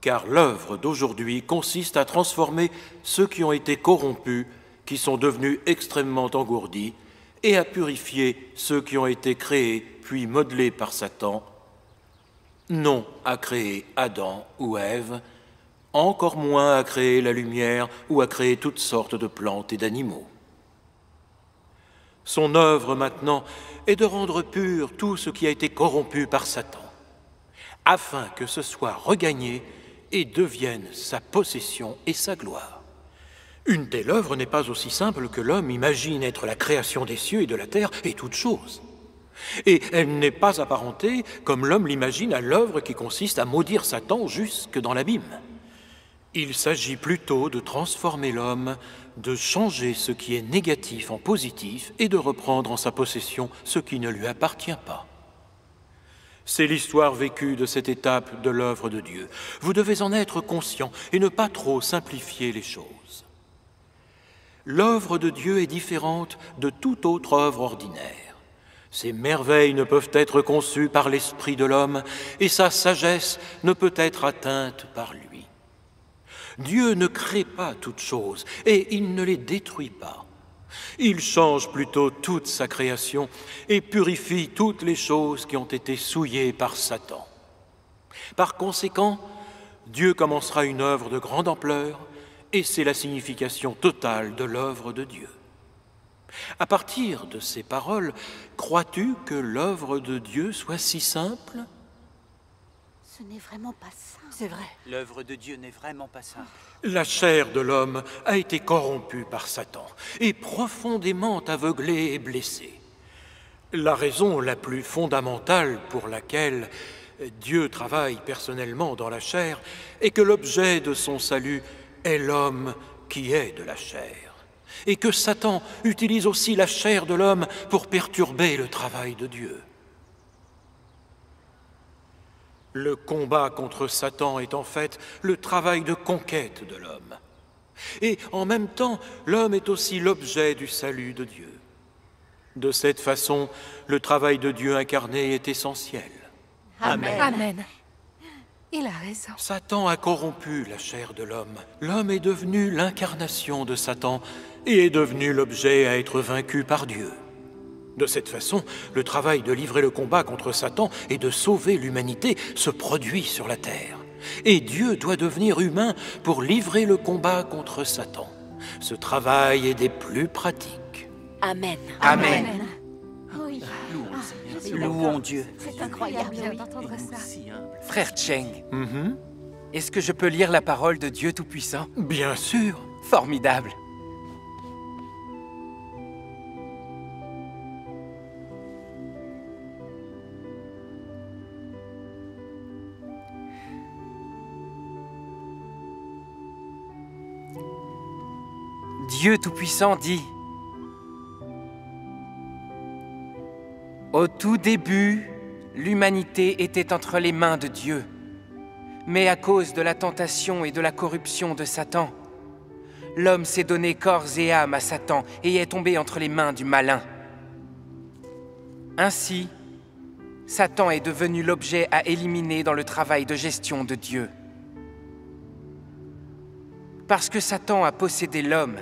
car l'œuvre d'aujourd'hui consiste à transformer ceux qui ont été corrompus, qui sont devenus extrêmement engourdis, et à purifier ceux qui ont été créés puis modelés par Satan, non à créer Adam ou Ève, encore moins à créer la lumière ou à créer toutes sortes de plantes et d'animaux. Son œuvre maintenant est de rendre pur tout ce qui a été corrompu par Satan, afin que ce soit regagné et devienne sa possession et sa gloire. Une telle œuvre n'est pas aussi simple que l'homme imagine être la création des cieux et de la terre et toutes choses. Et elle n'est pas apparentée, comme l'homme l'imagine, à l'œuvre qui consiste à maudire Satan jusque dans l'abîme. Il s'agit plutôt de transformer l'homme, de changer ce qui est négatif en positif et de reprendre en sa possession ce qui ne lui appartient pas. C'est l'histoire vécue de cette étape de l'œuvre de Dieu. Vous devez en être conscient et ne pas trop simplifier les choses l'œuvre de Dieu est différente de toute autre œuvre ordinaire. Ses merveilles ne peuvent être conçues par l'esprit de l'homme et sa sagesse ne peut être atteinte par lui. Dieu ne crée pas toutes choses et il ne les détruit pas. Il change plutôt toute sa création et purifie toutes les choses qui ont été souillées par Satan. Par conséquent, Dieu commencera une œuvre de grande ampleur et c'est la signification totale de l'œuvre de Dieu. À partir de ces paroles, crois-tu que l'œuvre de Dieu soit si simple Ce n'est vraiment pas simple. C'est vrai. L'œuvre de Dieu n'est vraiment pas simple. La chair de l'homme a été corrompue par Satan et profondément aveuglée et blessée. La raison la plus fondamentale pour laquelle Dieu travaille personnellement dans la chair est que l'objet de son salut est l'homme qui est de la chair, et que Satan utilise aussi la chair de l'homme pour perturber le travail de Dieu. Le combat contre Satan est en fait le travail de conquête de l'homme. Et en même temps, l'homme est aussi l'objet du salut de Dieu. De cette façon, le travail de Dieu incarné est essentiel. Amen. Amen. Il a raison. Satan a corrompu la chair de l'homme. L'homme est devenu l'incarnation de Satan et est devenu l'objet à être vaincu par Dieu. De cette façon, le travail de livrer le combat contre Satan et de sauver l'humanité se produit sur la terre. Et Dieu doit devenir humain pour livrer le combat contre Satan. Ce travail est des plus pratiques. Amen. Amen. Amen. Louons Dieu. C'est incroyable d'entendre ça. Hein. Frère Cheng, mm-hmm. est-ce que je peux lire la parole de Dieu Tout-Puissant Bien sûr. Formidable. Dieu Tout-Puissant dit Au tout début, l'humanité était entre les mains de Dieu. Mais à cause de la tentation et de la corruption de Satan, l'homme s'est donné corps et âme à Satan et est tombé entre les mains du malin. Ainsi, Satan est devenu l'objet à éliminer dans le travail de gestion de Dieu. Parce que Satan a possédé l'homme,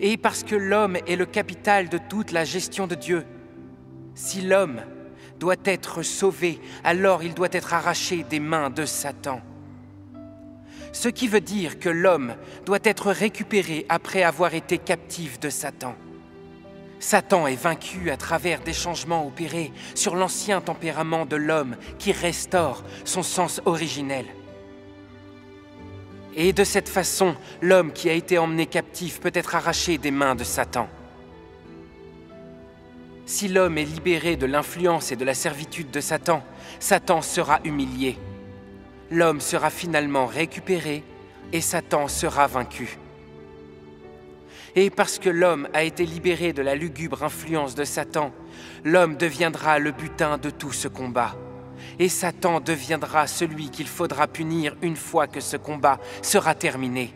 et parce que l'homme est le capital de toute la gestion de Dieu, si l'homme doit être sauvé, alors il doit être arraché des mains de Satan. Ce qui veut dire que l'homme doit être récupéré après avoir été captif de Satan. Satan est vaincu à travers des changements opérés sur l'ancien tempérament de l'homme qui restaure son sens originel. Et de cette façon, l'homme qui a été emmené captif peut être arraché des mains de Satan. Si l'homme est libéré de l'influence et de la servitude de Satan, Satan sera humilié. L'homme sera finalement récupéré et Satan sera vaincu. Et parce que l'homme a été libéré de la lugubre influence de Satan, l'homme deviendra le butin de tout ce combat. Et Satan deviendra celui qu'il faudra punir une fois que ce combat sera terminé.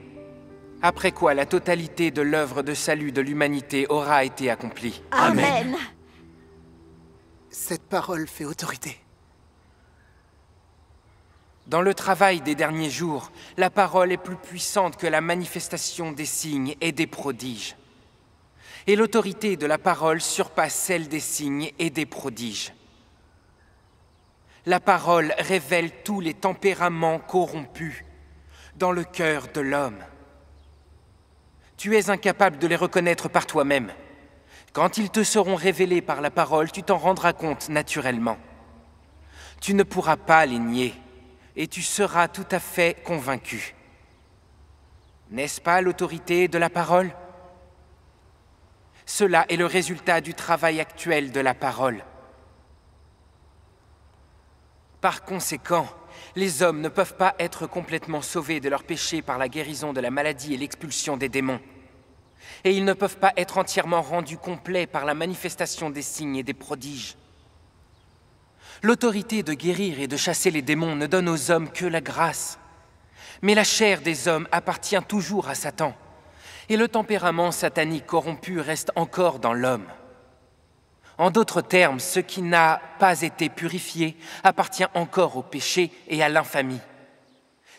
Après quoi la totalité de l'œuvre de salut de l'humanité aura été accomplie. Amen. Cette parole fait autorité. Dans le travail des derniers jours, la parole est plus puissante que la manifestation des signes et des prodiges. Et l'autorité de la parole surpasse celle des signes et des prodiges. La parole révèle tous les tempéraments corrompus dans le cœur de l'homme. Tu es incapable de les reconnaître par toi-même. Quand ils te seront révélés par la parole, tu t'en rendras compte naturellement. Tu ne pourras pas les nier et tu seras tout à fait convaincu. N'est-ce pas l'autorité de la parole Cela est le résultat du travail actuel de la parole. Par conséquent, les hommes ne peuvent pas être complètement sauvés de leur péchés par la guérison de la maladie et l'expulsion des démons et ils ne peuvent pas être entièrement rendus complets par la manifestation des signes et des prodiges. L'autorité de guérir et de chasser les démons ne donne aux hommes que la grâce, mais la chair des hommes appartient toujours à Satan, et le tempérament satanique corrompu reste encore dans l'homme. En d'autres termes, ce qui n'a pas été purifié appartient encore au péché et à l'infamie.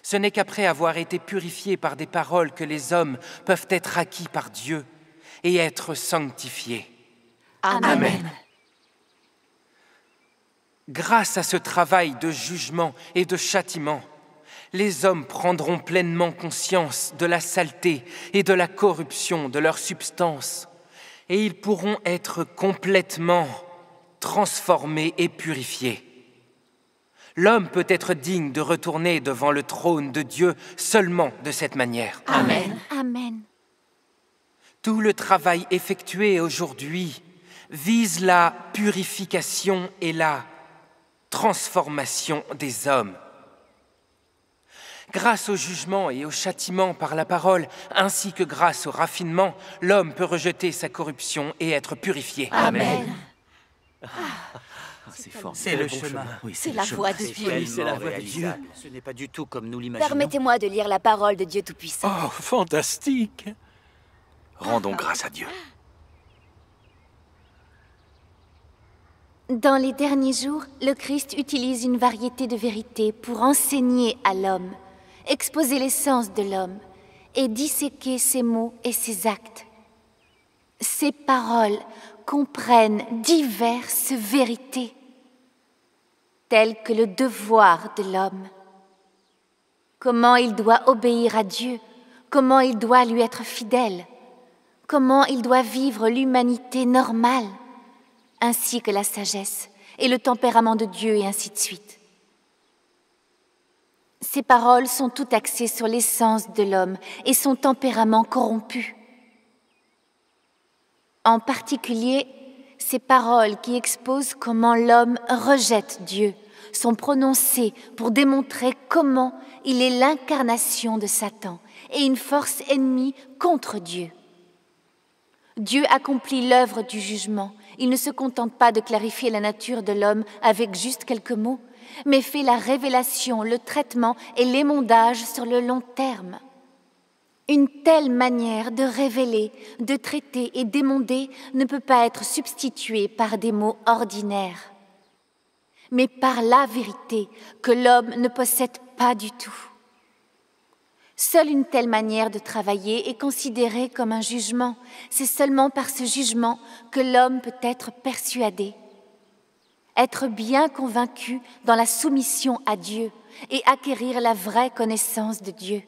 Ce n'est qu'après avoir été purifiés par des paroles que les hommes peuvent être acquis par Dieu et être sanctifiés. Amen. Grâce à ce travail de jugement et de châtiment, les hommes prendront pleinement conscience de la saleté et de la corruption de leur substance, et ils pourront être complètement transformés et purifiés. L'homme peut être digne de retourner devant le trône de Dieu seulement de cette manière. Amen. Amen. Tout le travail effectué aujourd'hui vise la purification et la transformation des hommes. Grâce au jugement et au châtiment par la parole, ainsi que grâce au raffinement, l'homme peut rejeter sa corruption et être purifié. Amen. Amen. Ah. Ah, c'est le chemin. c'est la voie de Dieu. C'est la voie de Dieu. Ce n'est pas du tout comme nous l'imaginons. Permettez-moi de lire la parole de Dieu Tout-Puissant. Oh, fantastique Rendons ah. grâce à Dieu. Dans les derniers jours, le Christ utilise une variété de vérités pour enseigner à l'homme, exposer l'essence de l'homme et disséquer ses mots et ses actes. Ses paroles comprennent diverses vérités, telles que le devoir de l'homme, comment il doit obéir à Dieu, comment il doit lui être fidèle, comment il doit vivre l'humanité normale, ainsi que la sagesse et le tempérament de Dieu et ainsi de suite. Ces paroles sont toutes axées sur l'essence de l'homme et son tempérament corrompu en particulier ces paroles qui exposent comment l'homme rejette Dieu sont prononcées pour démontrer comment il est l'incarnation de Satan et une force ennemie contre Dieu. Dieu accomplit l'œuvre du jugement. Il ne se contente pas de clarifier la nature de l'homme avec juste quelques mots, mais fait la révélation, le traitement et l'émondage sur le long terme. Une telle manière de révéler, de traiter et d'émonder ne peut pas être substituée par des mots ordinaires, mais par la vérité que l'homme ne possède pas du tout. Seule une telle manière de travailler est considérée comme un jugement. C'est seulement par ce jugement que l'homme peut être persuadé, être bien convaincu dans la soumission à Dieu et acquérir la vraie connaissance de Dieu.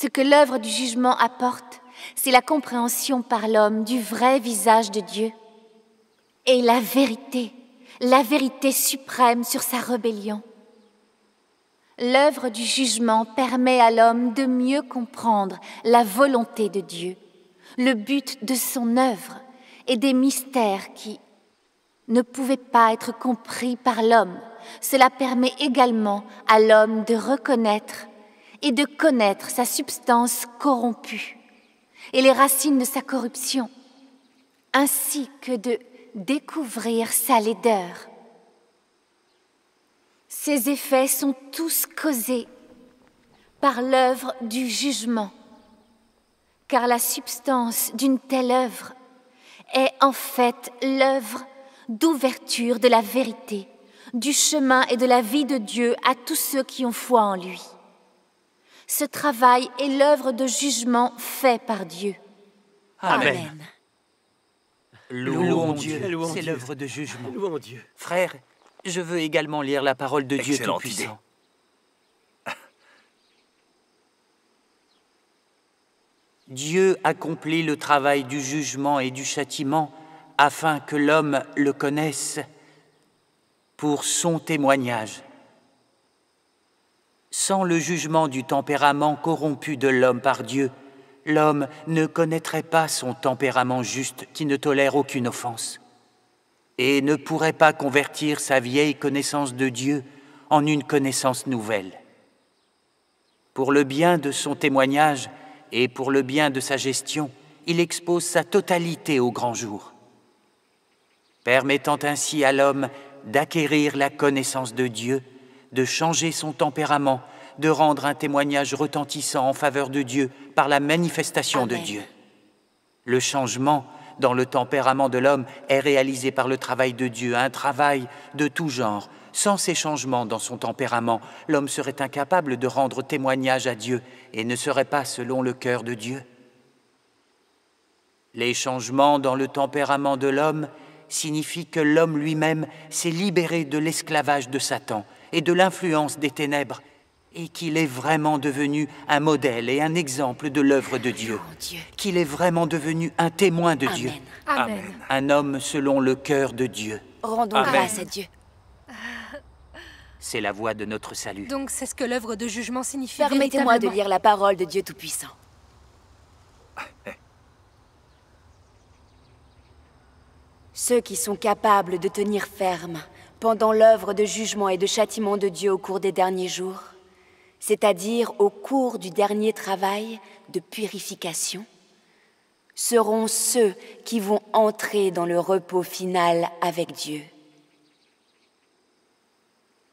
Ce que l'œuvre du jugement apporte, c'est la compréhension par l'homme du vrai visage de Dieu et la vérité, la vérité suprême sur sa rébellion. L'œuvre du jugement permet à l'homme de mieux comprendre la volonté de Dieu, le but de son œuvre et des mystères qui ne pouvaient pas être compris par l'homme. Cela permet également à l'homme de reconnaître et de connaître sa substance corrompue et les racines de sa corruption, ainsi que de découvrir sa laideur. Ces effets sont tous causés par l'œuvre du jugement, car la substance d'une telle œuvre est en fait l'œuvre d'ouverture de la vérité, du chemin et de la vie de Dieu à tous ceux qui ont foi en lui. Ce travail est l'œuvre de jugement fait par Dieu. Amen. Louons Dieu, c'est l'œuvre de jugement. Louons Dieu. Frère, je veux également lire la parole de Dieu Tout-Puissant. Dieu accomplit le travail du jugement et du châtiment afin que l'homme le connaisse pour son témoignage. Sans le jugement du tempérament corrompu de l'homme par Dieu, l'homme ne connaîtrait pas son tempérament juste qui ne tolère aucune offense, et ne pourrait pas convertir sa vieille connaissance de Dieu en une connaissance nouvelle. Pour le bien de son témoignage et pour le bien de sa gestion, il expose sa totalité au grand jour, permettant ainsi à l'homme d'acquérir la connaissance de Dieu de changer son tempérament, de rendre un témoignage retentissant en faveur de Dieu par la manifestation de Dieu. Le changement dans le tempérament de l'homme est réalisé par le travail de Dieu, un travail de tout genre. Sans ces changements dans son tempérament, l'homme serait incapable de rendre témoignage à Dieu et ne serait pas selon le cœur de Dieu. Les changements dans le tempérament de l'homme signifient que l'homme lui-même s'est libéré de l'esclavage de Satan et de l'influence des ténèbres, et qu'il est vraiment devenu un modèle et un exemple de l'œuvre de Dieu, oh, qu'il est vraiment devenu un témoin de Dieu, Amen. un homme selon le cœur de Dieu. Rendons grâce à Dieu. C'est la voie de notre salut. Donc c'est ce que l'œuvre de jugement signifie Permettez-moi de lire la parole de Dieu Tout-Puissant. Eh, eh. Ceux qui sont capables de tenir ferme pendant l'œuvre de jugement et de châtiment de Dieu au cours des derniers jours, c'est-à-dire au cours du dernier travail de purification, seront ceux qui vont entrer dans le repos final avec Dieu.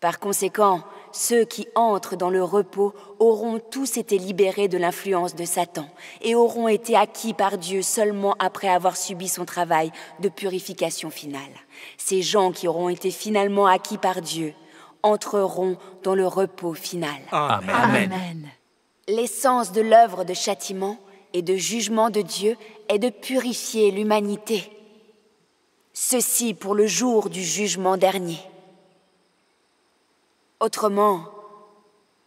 Par conséquent, ceux qui entrent dans le repos auront tous été libérés de l'influence de Satan et auront été acquis par Dieu seulement après avoir subi son travail de purification finale. Ces gens qui auront été finalement acquis par Dieu entreront dans le repos final. Amen. L'essence de l'œuvre de châtiment et de jugement de Dieu est de purifier l'humanité. Ceci pour le jour du jugement dernier. Autrement,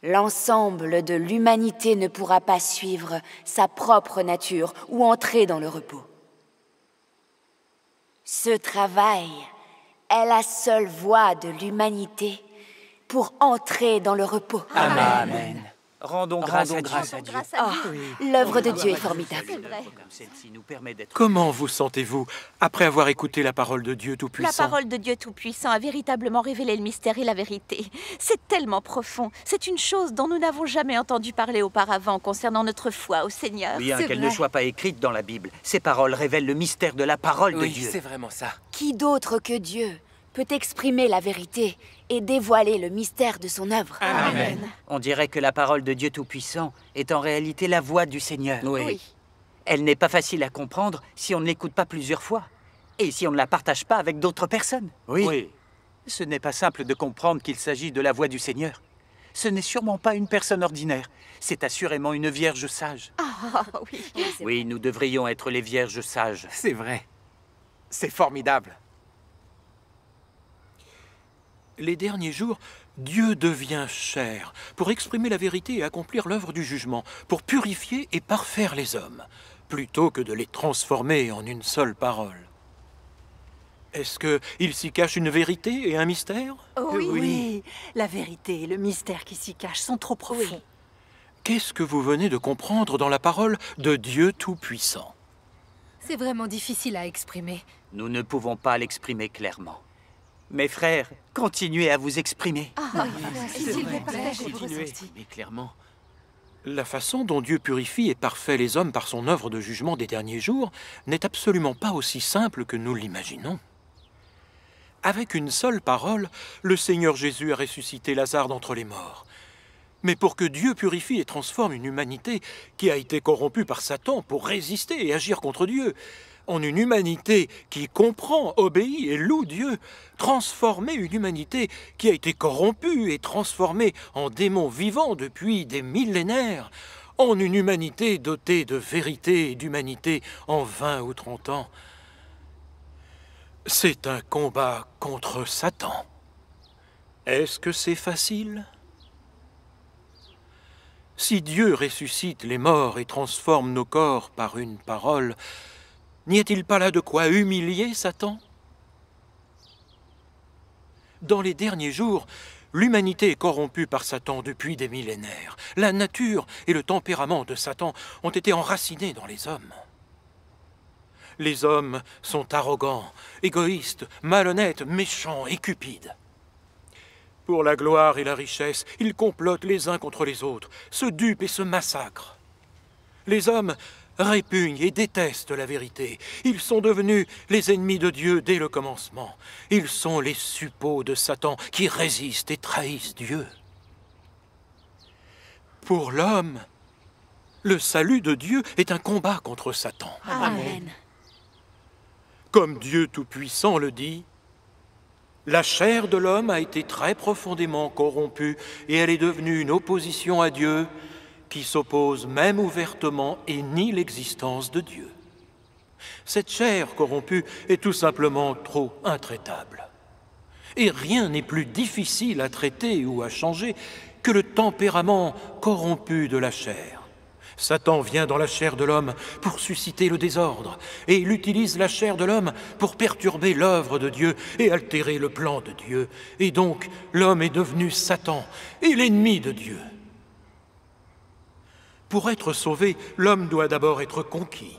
l'ensemble de l'humanité ne pourra pas suivre sa propre nature ou entrer dans le repos. Ce travail est la seule voie de l'humanité pour entrer dans le repos. Amen. Rendons grâce, à ah, Dieu. L'œuvre de Dieu est formidable. Comment vous sentez-vous après avoir écouté la parole de Dieu Tout-Puissant La parole de Dieu Tout-Puissant a véritablement révélé le mystère et la vérité. C'est tellement profond. C'est une chose dont nous n'avons jamais entendu parler auparavant concernant notre foi au Seigneur. Bien hein, qu'elle ne soit pas écrite dans la Bible, ces paroles révèlent le mystère de la parole de Dieu. c'est vraiment ça. Qui d'autre que Dieu peut exprimer la vérité et dévoiler le mystère de son œuvre. Amen. On dirait que la parole de Dieu Tout-Puissant est en réalité la voix du Seigneur. Oui. Elle n'est pas facile à comprendre si on ne l'écoute pas plusieurs fois et si on ne la partage pas avec d'autres personnes. Oui. Ce n'est pas simple de comprendre qu'il s'agit de la voix du Seigneur. Ce n'est sûrement pas une personne ordinaire. C'est assurément une vierge sage. Ah Oui, oui nous devrions être les vierges sages. C'est vrai. C'est formidable les derniers jours, Dieu devient cher pour exprimer la vérité et accomplir l'œuvre du jugement, pour purifier et parfaire les hommes, plutôt que de les transformer en une seule parole. Est-ce qu'il s'y cache une vérité et un mystère oh euh, oui, la vérité et le mystère qui s'y cachent sont trop profonds. Qu'est-ce que vous venez de comprendre dans la parole de Dieu Tout-Puissant C'est vraiment difficile à exprimer. Nous ne pouvons pas l'exprimer clairement. Mes frères, continuez à vous exprimer. Mais clairement, la façon dont Dieu purifie et parfait les hommes par son œuvre de jugement des derniers jours n'est absolument pas aussi simple que nous l'imaginons. Avec une seule parole, le Seigneur Jésus a ressuscité Lazare d'entre les morts. Mais pour que Dieu purifie et transforme une humanité qui a été corrompue par Satan pour résister et agir contre Dieu, en une humanité qui comprend, obéit et loue Dieu, transformer une humanité qui a été corrompue et transformée en démons vivants depuis des millénaires, en une humanité dotée de vérité et d'humanité en 20 ou 30 ans. C'est un combat contre Satan. Est-ce que c'est facile Si Dieu ressuscite les morts et transforme nos corps par une parole, N'y a-t-il pas là de quoi humilier Satan Dans les derniers jours, l'humanité est corrompue par Satan depuis des millénaires. La nature et le tempérament de Satan ont été enracinés dans les hommes. Les hommes sont arrogants, égoïstes, malhonnêtes, méchants et cupides. Pour la gloire et la richesse, ils complotent les uns contre les autres, se dupent et se massacrent. Les hommes répugnent et détestent la vérité. Ils sont devenus les ennemis de Dieu dès le commencement. Ils sont les suppôts de Satan qui résistent et trahissent Dieu. Pour l'homme, le salut de Dieu est un combat contre Satan. Amen. Comme Dieu Tout-Puissant le dit, la chair de l'homme a été très profondément corrompue et elle est devenue une opposition à Dieu qui s'oppose même ouvertement et nie l'existence de Dieu. Cette chair corrompue est tout simplement trop intraitable. Et rien n'est plus difficile à traiter ou à changer que le tempérament corrompu de la chair. Satan vient dans la chair de l'homme pour susciter le désordre, et il utilise la chair de l'homme pour perturber l'œuvre de Dieu et altérer le plan de Dieu. Et donc l'homme est devenu Satan et l'ennemi de Dieu. Pour être sauvé, l'homme doit d'abord être conquis.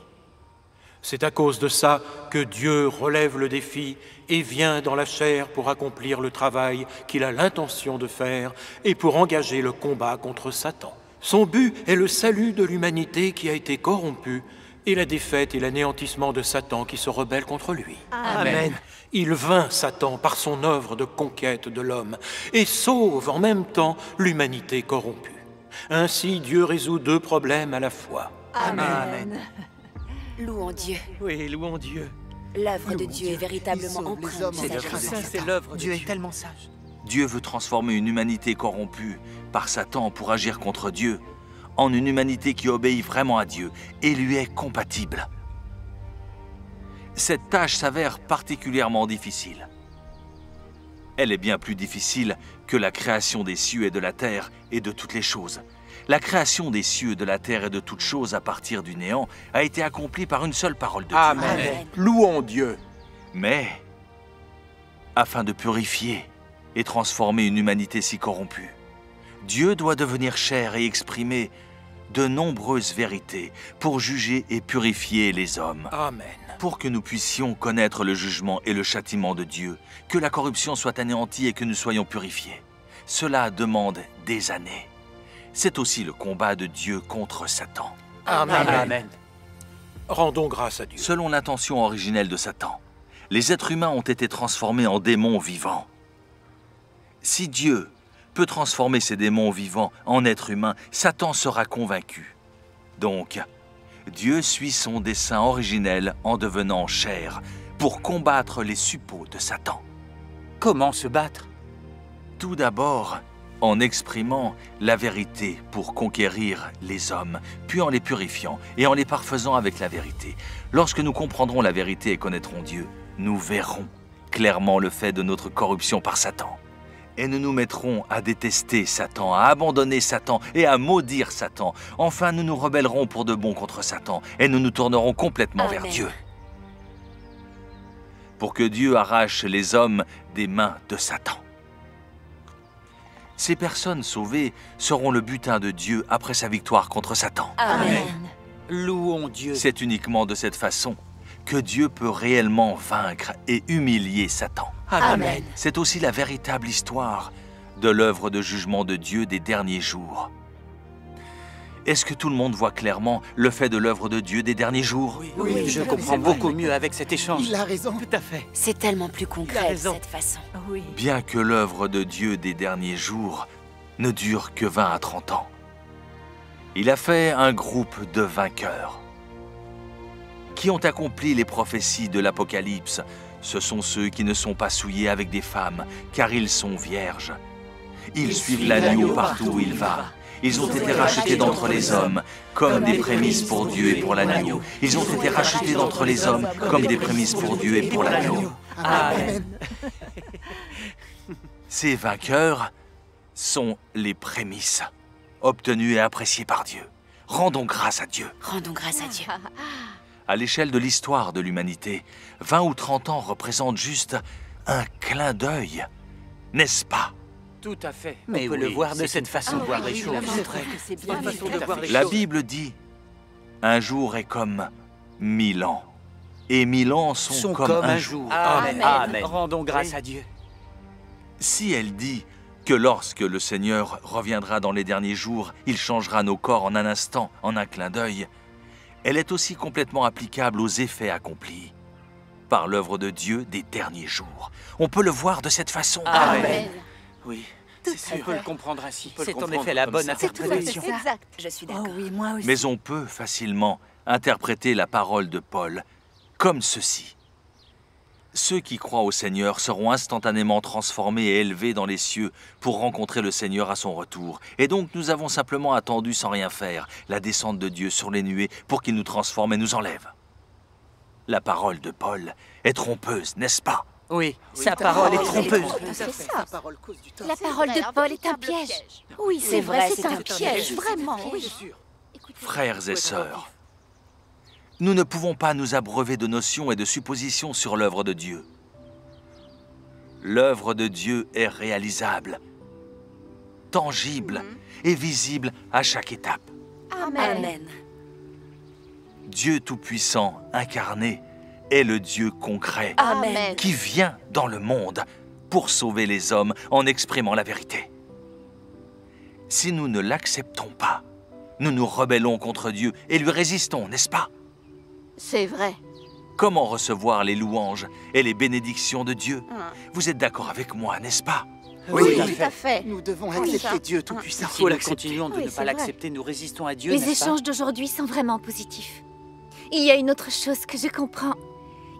C'est à cause de ça que Dieu relève le défi et vient dans la chair pour accomplir le travail qu'il a l'intention de faire et pour engager le combat contre Satan. Son but est le salut de l'humanité qui a été corrompue et la défaite et l'anéantissement de Satan qui se rebelle contre lui. Amen. Il vainc Satan par son œuvre de conquête de l'homme et sauve en même temps l'humanité corrompue. Ainsi, Dieu résout deux problèmes à la fois. Amen. Louons Dieu. Oui, louons Dieu. L'œuvre de Dieu, est véritablement empreinte. C'est l'œuvre Dieu. Dieu est tellement sage. Dieu veut transformer une humanité corrompue par Satan pour agir contre Dieu en une humanité qui obéit vraiment à Dieu et lui est compatible. Cette tâche s'avère particulièrement difficile. Elle est bien plus difficile que la création des cieux et de la terre et de toutes les choses. La création des cieux, de la terre et de toutes choses à partir du néant a été accomplie par une seule parole de Dieu. Amen. Louons Dieu. Mais, afin de purifier et transformer une humanité si corrompue, Dieu doit devenir chair et exprimer de nombreuses vérités pour juger et purifier les hommes. Amen. Pour que nous puissions connaître le jugement et le châtiment de Dieu, que la corruption soit anéantie et que nous soyons purifiés. Cela demande des années. C'est aussi le combat de Dieu contre Satan. Amen. Rendons grâce à Dieu. Selon l'intention originelle de Satan, les êtres humains ont été transformés en démons vivants. Si Dieu peut transformer ces démons vivants en êtres humains, Satan sera convaincu. Donc, Dieu suit son dessein originel en devenant chair pour combattre les suppôts de Satan. Comment se battre Tout d'abord, en exprimant la vérité pour conquérir les hommes, puis en les purifiant et en les parfaisant avec la vérité. Lorsque nous comprendrons la vérité et connaîtrons Dieu, nous verrons clairement le fait de notre corruption par Satan et nous nous mettrons à détester Satan, à abandonner Satan et à maudire Satan. Enfin, nous nous rebellerons pour de bon contre Satan et nous nous tournerons complètement vers Dieu. Pour que Dieu arrache les hommes des mains de Satan. Ces personnes sauvées seront le butin de Dieu après sa victoire contre Satan. Amen. Louons Dieu. C'est uniquement de cette façon que Dieu peut réellement vaincre et humilier Satan. Amen. C'est aussi la véritable histoire de l'œuvre de jugement de Dieu des derniers jours. Est-ce que tout le monde voit clairement le fait de l'œuvre de Dieu des derniers jours Oui, je, comprends beaucoup mieux avec cet échange. Il a raison. Tout à fait. C'est tellement plus concret de cette façon. Oui. Bien que l'œuvre de Dieu des derniers jours ne dure que 20 à 30 ans, il a fait un groupe de vainqueurs qui ont accompli les prophéties de l'Apocalypse ce sont ceux qui ne sont pas souillés avec des femmes, car ils sont vierges. Ils, suivent l'agneau partout où il va. Ils ont, ils ont été rachetés d'entre les hommes, comme des prémices pour Dieu et pour l'agneau. Ils ont été rachetés d'entre les hommes, comme des prémices pour Dieu et pour l'agneau. Amen. Ces vainqueurs sont les prémices, obtenues et appréciées par Dieu. Rendons grâce à Dieu. Rendons grâce à Dieu. À l'échelle de l'histoire de l'humanité, 20 ou 30 ans représentent juste un clin d'œil, n'est-ce pas Tout à fait. Mais on peut le voir de cette façon voir les choses. La Bible dit « Un jour est comme mille ans, et mille ans sont, comme, un, jour. Amen. Rendons grâce à Dieu. » Si elle dit que lorsque le Seigneur reviendra dans les derniers jours, il changera nos corps en un instant, en un clin d'œil, elle est aussi complètement applicable aux effets accomplis par l'œuvre de Dieu des derniers jours. On peut le voir de cette façon. Ah, Amen. Oui. c'est sûr. On peut le comprendre ainsi. C'est en effet la bonne interprétation. exact. Je suis d'accord. Oh oui, moi aussi. Mais on peut facilement interpréter la parole de Paul comme ceci. Ceux qui croient au Seigneur seront instantanément transformés et élevés dans les cieux pour rencontrer le Seigneur à son retour. Et donc nous avons simplement attendu sans rien faire la descente de Dieu sur les nuées pour qu'il nous transforme et nous enlève. La parole de Paul est trompeuse, n'est-ce pas oui, sa parole est ah, trompeuse. La parole de Paul est un piège. Oui, c'est vrai, c'est un piège, vraiment, oui. Frères et sœurs, nous ne pouvons pas nous abreuver de notions et de suppositions sur l'œuvre de Dieu. L'œuvre de Dieu est réalisable, tangible mhm. et visible à chaque étape. Amen. Dieu Tout-Puissant incarné est le Dieu concret qui vient dans le monde pour sauver les hommes en exprimant la vérité. Si nous ne l'acceptons pas, nous nous rebellons contre Dieu et lui résistons, n'est-ce pas c'est vrai. Comment recevoir les louanges et les bénédictions de Dieu hein. Vous êtes d'accord avec moi, n'est-ce pas oui, tout, à fait. Nous devons accepter Dieu hein. Tout-Puissant. Si nous continuons de ne pas l'accepter, nous résistons à Dieu, Les échanges d'aujourd'hui sont vraiment positifs. Il y a une autre chose que je comprends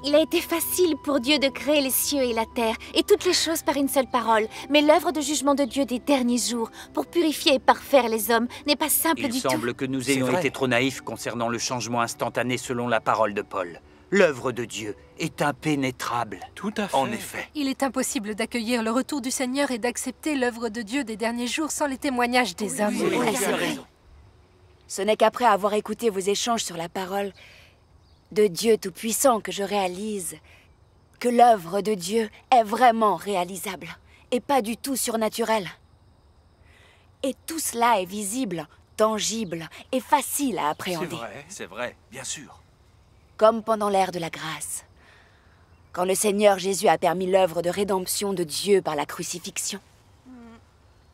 il a été facile pour Dieu de créer les cieux et la terre, et toutes les choses par une seule parole. Mais l'œuvre de jugement de Dieu des derniers jours, pour purifier et parfaire les hommes, n'est pas simple du tout. Il semble que nous ayons été trop naïfs concernant le changement instantané selon la parole de Paul. L'œuvre de Dieu est impénétrable. Tout à fait. En effet. Il est impossible d'accueillir le retour du Seigneur et d'accepter l'œuvre de Dieu des derniers jours sans les témoignages des hommes. raison. Ce n'est qu'après avoir écouté vos échanges sur la parole de Dieu Tout-Puissant que je réalise que l'œuvre de Dieu est vraiment réalisable et pas du tout surnaturelle. Et tout cela est visible, tangible et facile à appréhender. C'est vrai, c'est vrai, bien sûr. Comme pendant l'ère de la grâce, quand le Seigneur Jésus a permis l'œuvre de rédemption de Dieu par la crucifixion.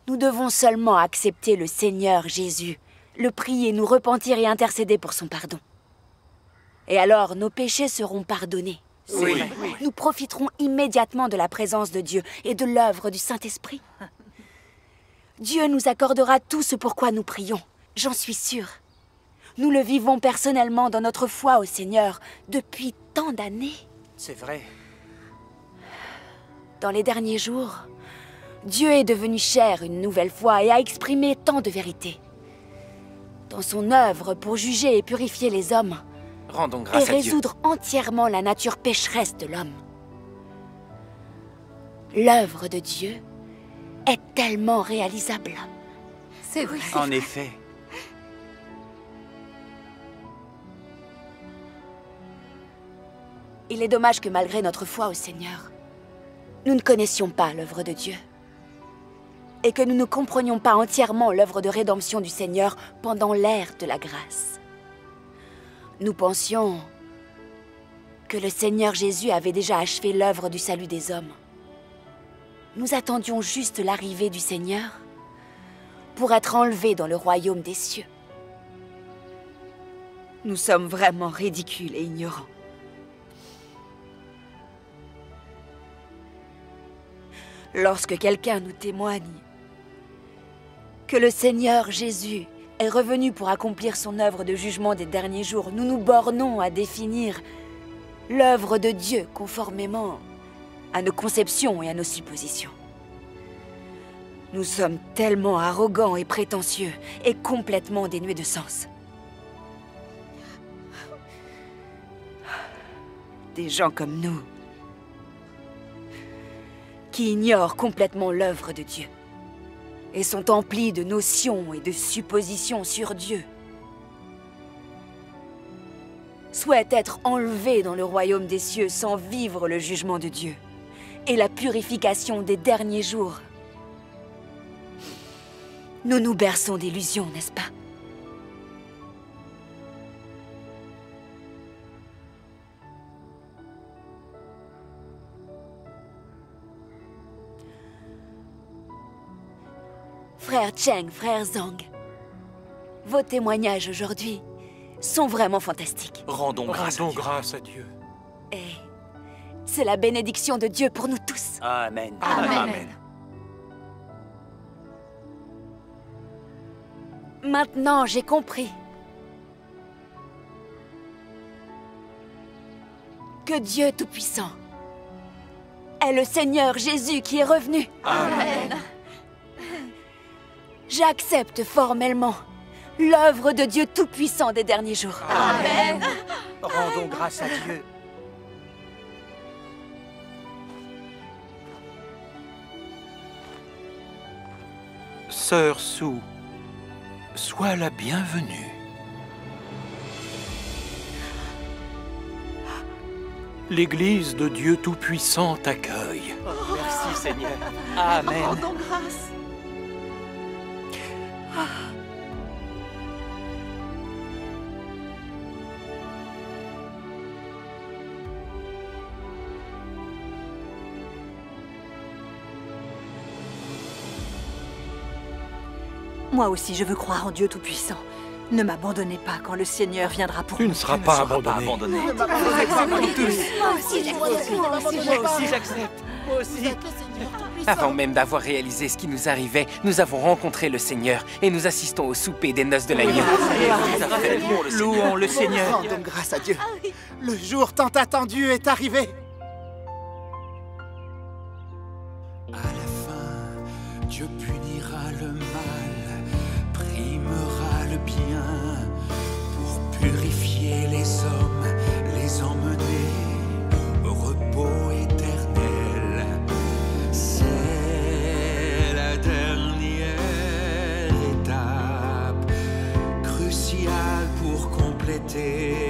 Nous devons seulement accepter le Seigneur Jésus, le prier, nous repentir et intercéder pour son pardon. Et alors, nos péchés seront pardonnés. Nous profiterons immédiatement de la présence de Dieu et de l'œuvre du Saint-Esprit. Dieu nous accordera tout ce pourquoi nous prions, j'en suis sûre. Nous le vivons personnellement dans notre foi au Seigneur depuis tant d'années. C'est vrai. Dans les derniers jours, Dieu est devenu cher une nouvelle fois et a exprimé tant de vérités. Dans son œuvre pour juger et purifier les hommes, et résoudre entièrement la nature pécheresse de l'homme. L'œuvre de Dieu est tellement réalisable. C'est vrai. En effet. Il est dommage que malgré notre foi au Seigneur, nous ne connaissions pas l'œuvre de Dieu. Et que nous ne comprenions pas entièrement l'œuvre de rédemption du Seigneur pendant l'ère de la grâce. Nous pensions que le Seigneur Jésus avait déjà achevé l'œuvre du salut des hommes. Nous attendions juste l'arrivée du Seigneur pour être enlevés dans le royaume des cieux. Nous sommes vraiment ridicules et ignorants. Lorsque quelqu'un nous témoigne que le Seigneur Jésus est revenu pour accomplir son œuvre de jugement des derniers jours, nous nous bornons à définir l'œuvre de Dieu conformément à nos conceptions et à nos suppositions. Nous sommes tellement arrogants et prétentieux et complètement dénués de sens. Des gens comme nous qui ignorent complètement l'œuvre de Dieu et sont emplis de notions et de suppositions sur Dieu, souhaitent être enlevés dans le royaume des cieux sans vivre le jugement de Dieu et la purification des derniers jours. Nous nous berçons d'illusions, n'est-ce pas Frère Cheng, frère Zhang, vos témoignages aujourd'hui sont vraiment fantastiques. Rendons, grâce, à Dieu. Et c'est la bénédiction de Dieu pour nous tous. Amen. Amen. Maintenant, j'ai compris que Dieu Tout-Puissant est le Seigneur Jésus qui est revenu. Amen. J'accepte formellement l'œuvre de Dieu Tout-Puissant des derniers jours. Amen. Rendons grâce à Dieu. Sœur Sou, sois la bienvenue. L'Église de Dieu Tout-Puissant t'accueille. Oh. merci Seigneur. Amen. Rendons grâce. Moi aussi, je veux croire en Dieu Tout-Puissant. Ne m'abandonnez pas quand le Seigneur viendra pour Tu ne seras pas abandonné. Moi aussi, j'accepte. Moi aussi, j'accepte. Moi aussi. Avant même d'avoir réalisé ce qui nous arrivait, nous avons rencontré le Seigneur et nous assistons au souper des noces de l'agneau. Louons le Seigneur. Rendons grâce à Dieu. Ah le jour tant attendu est arrivé. À la fin, Dieu did.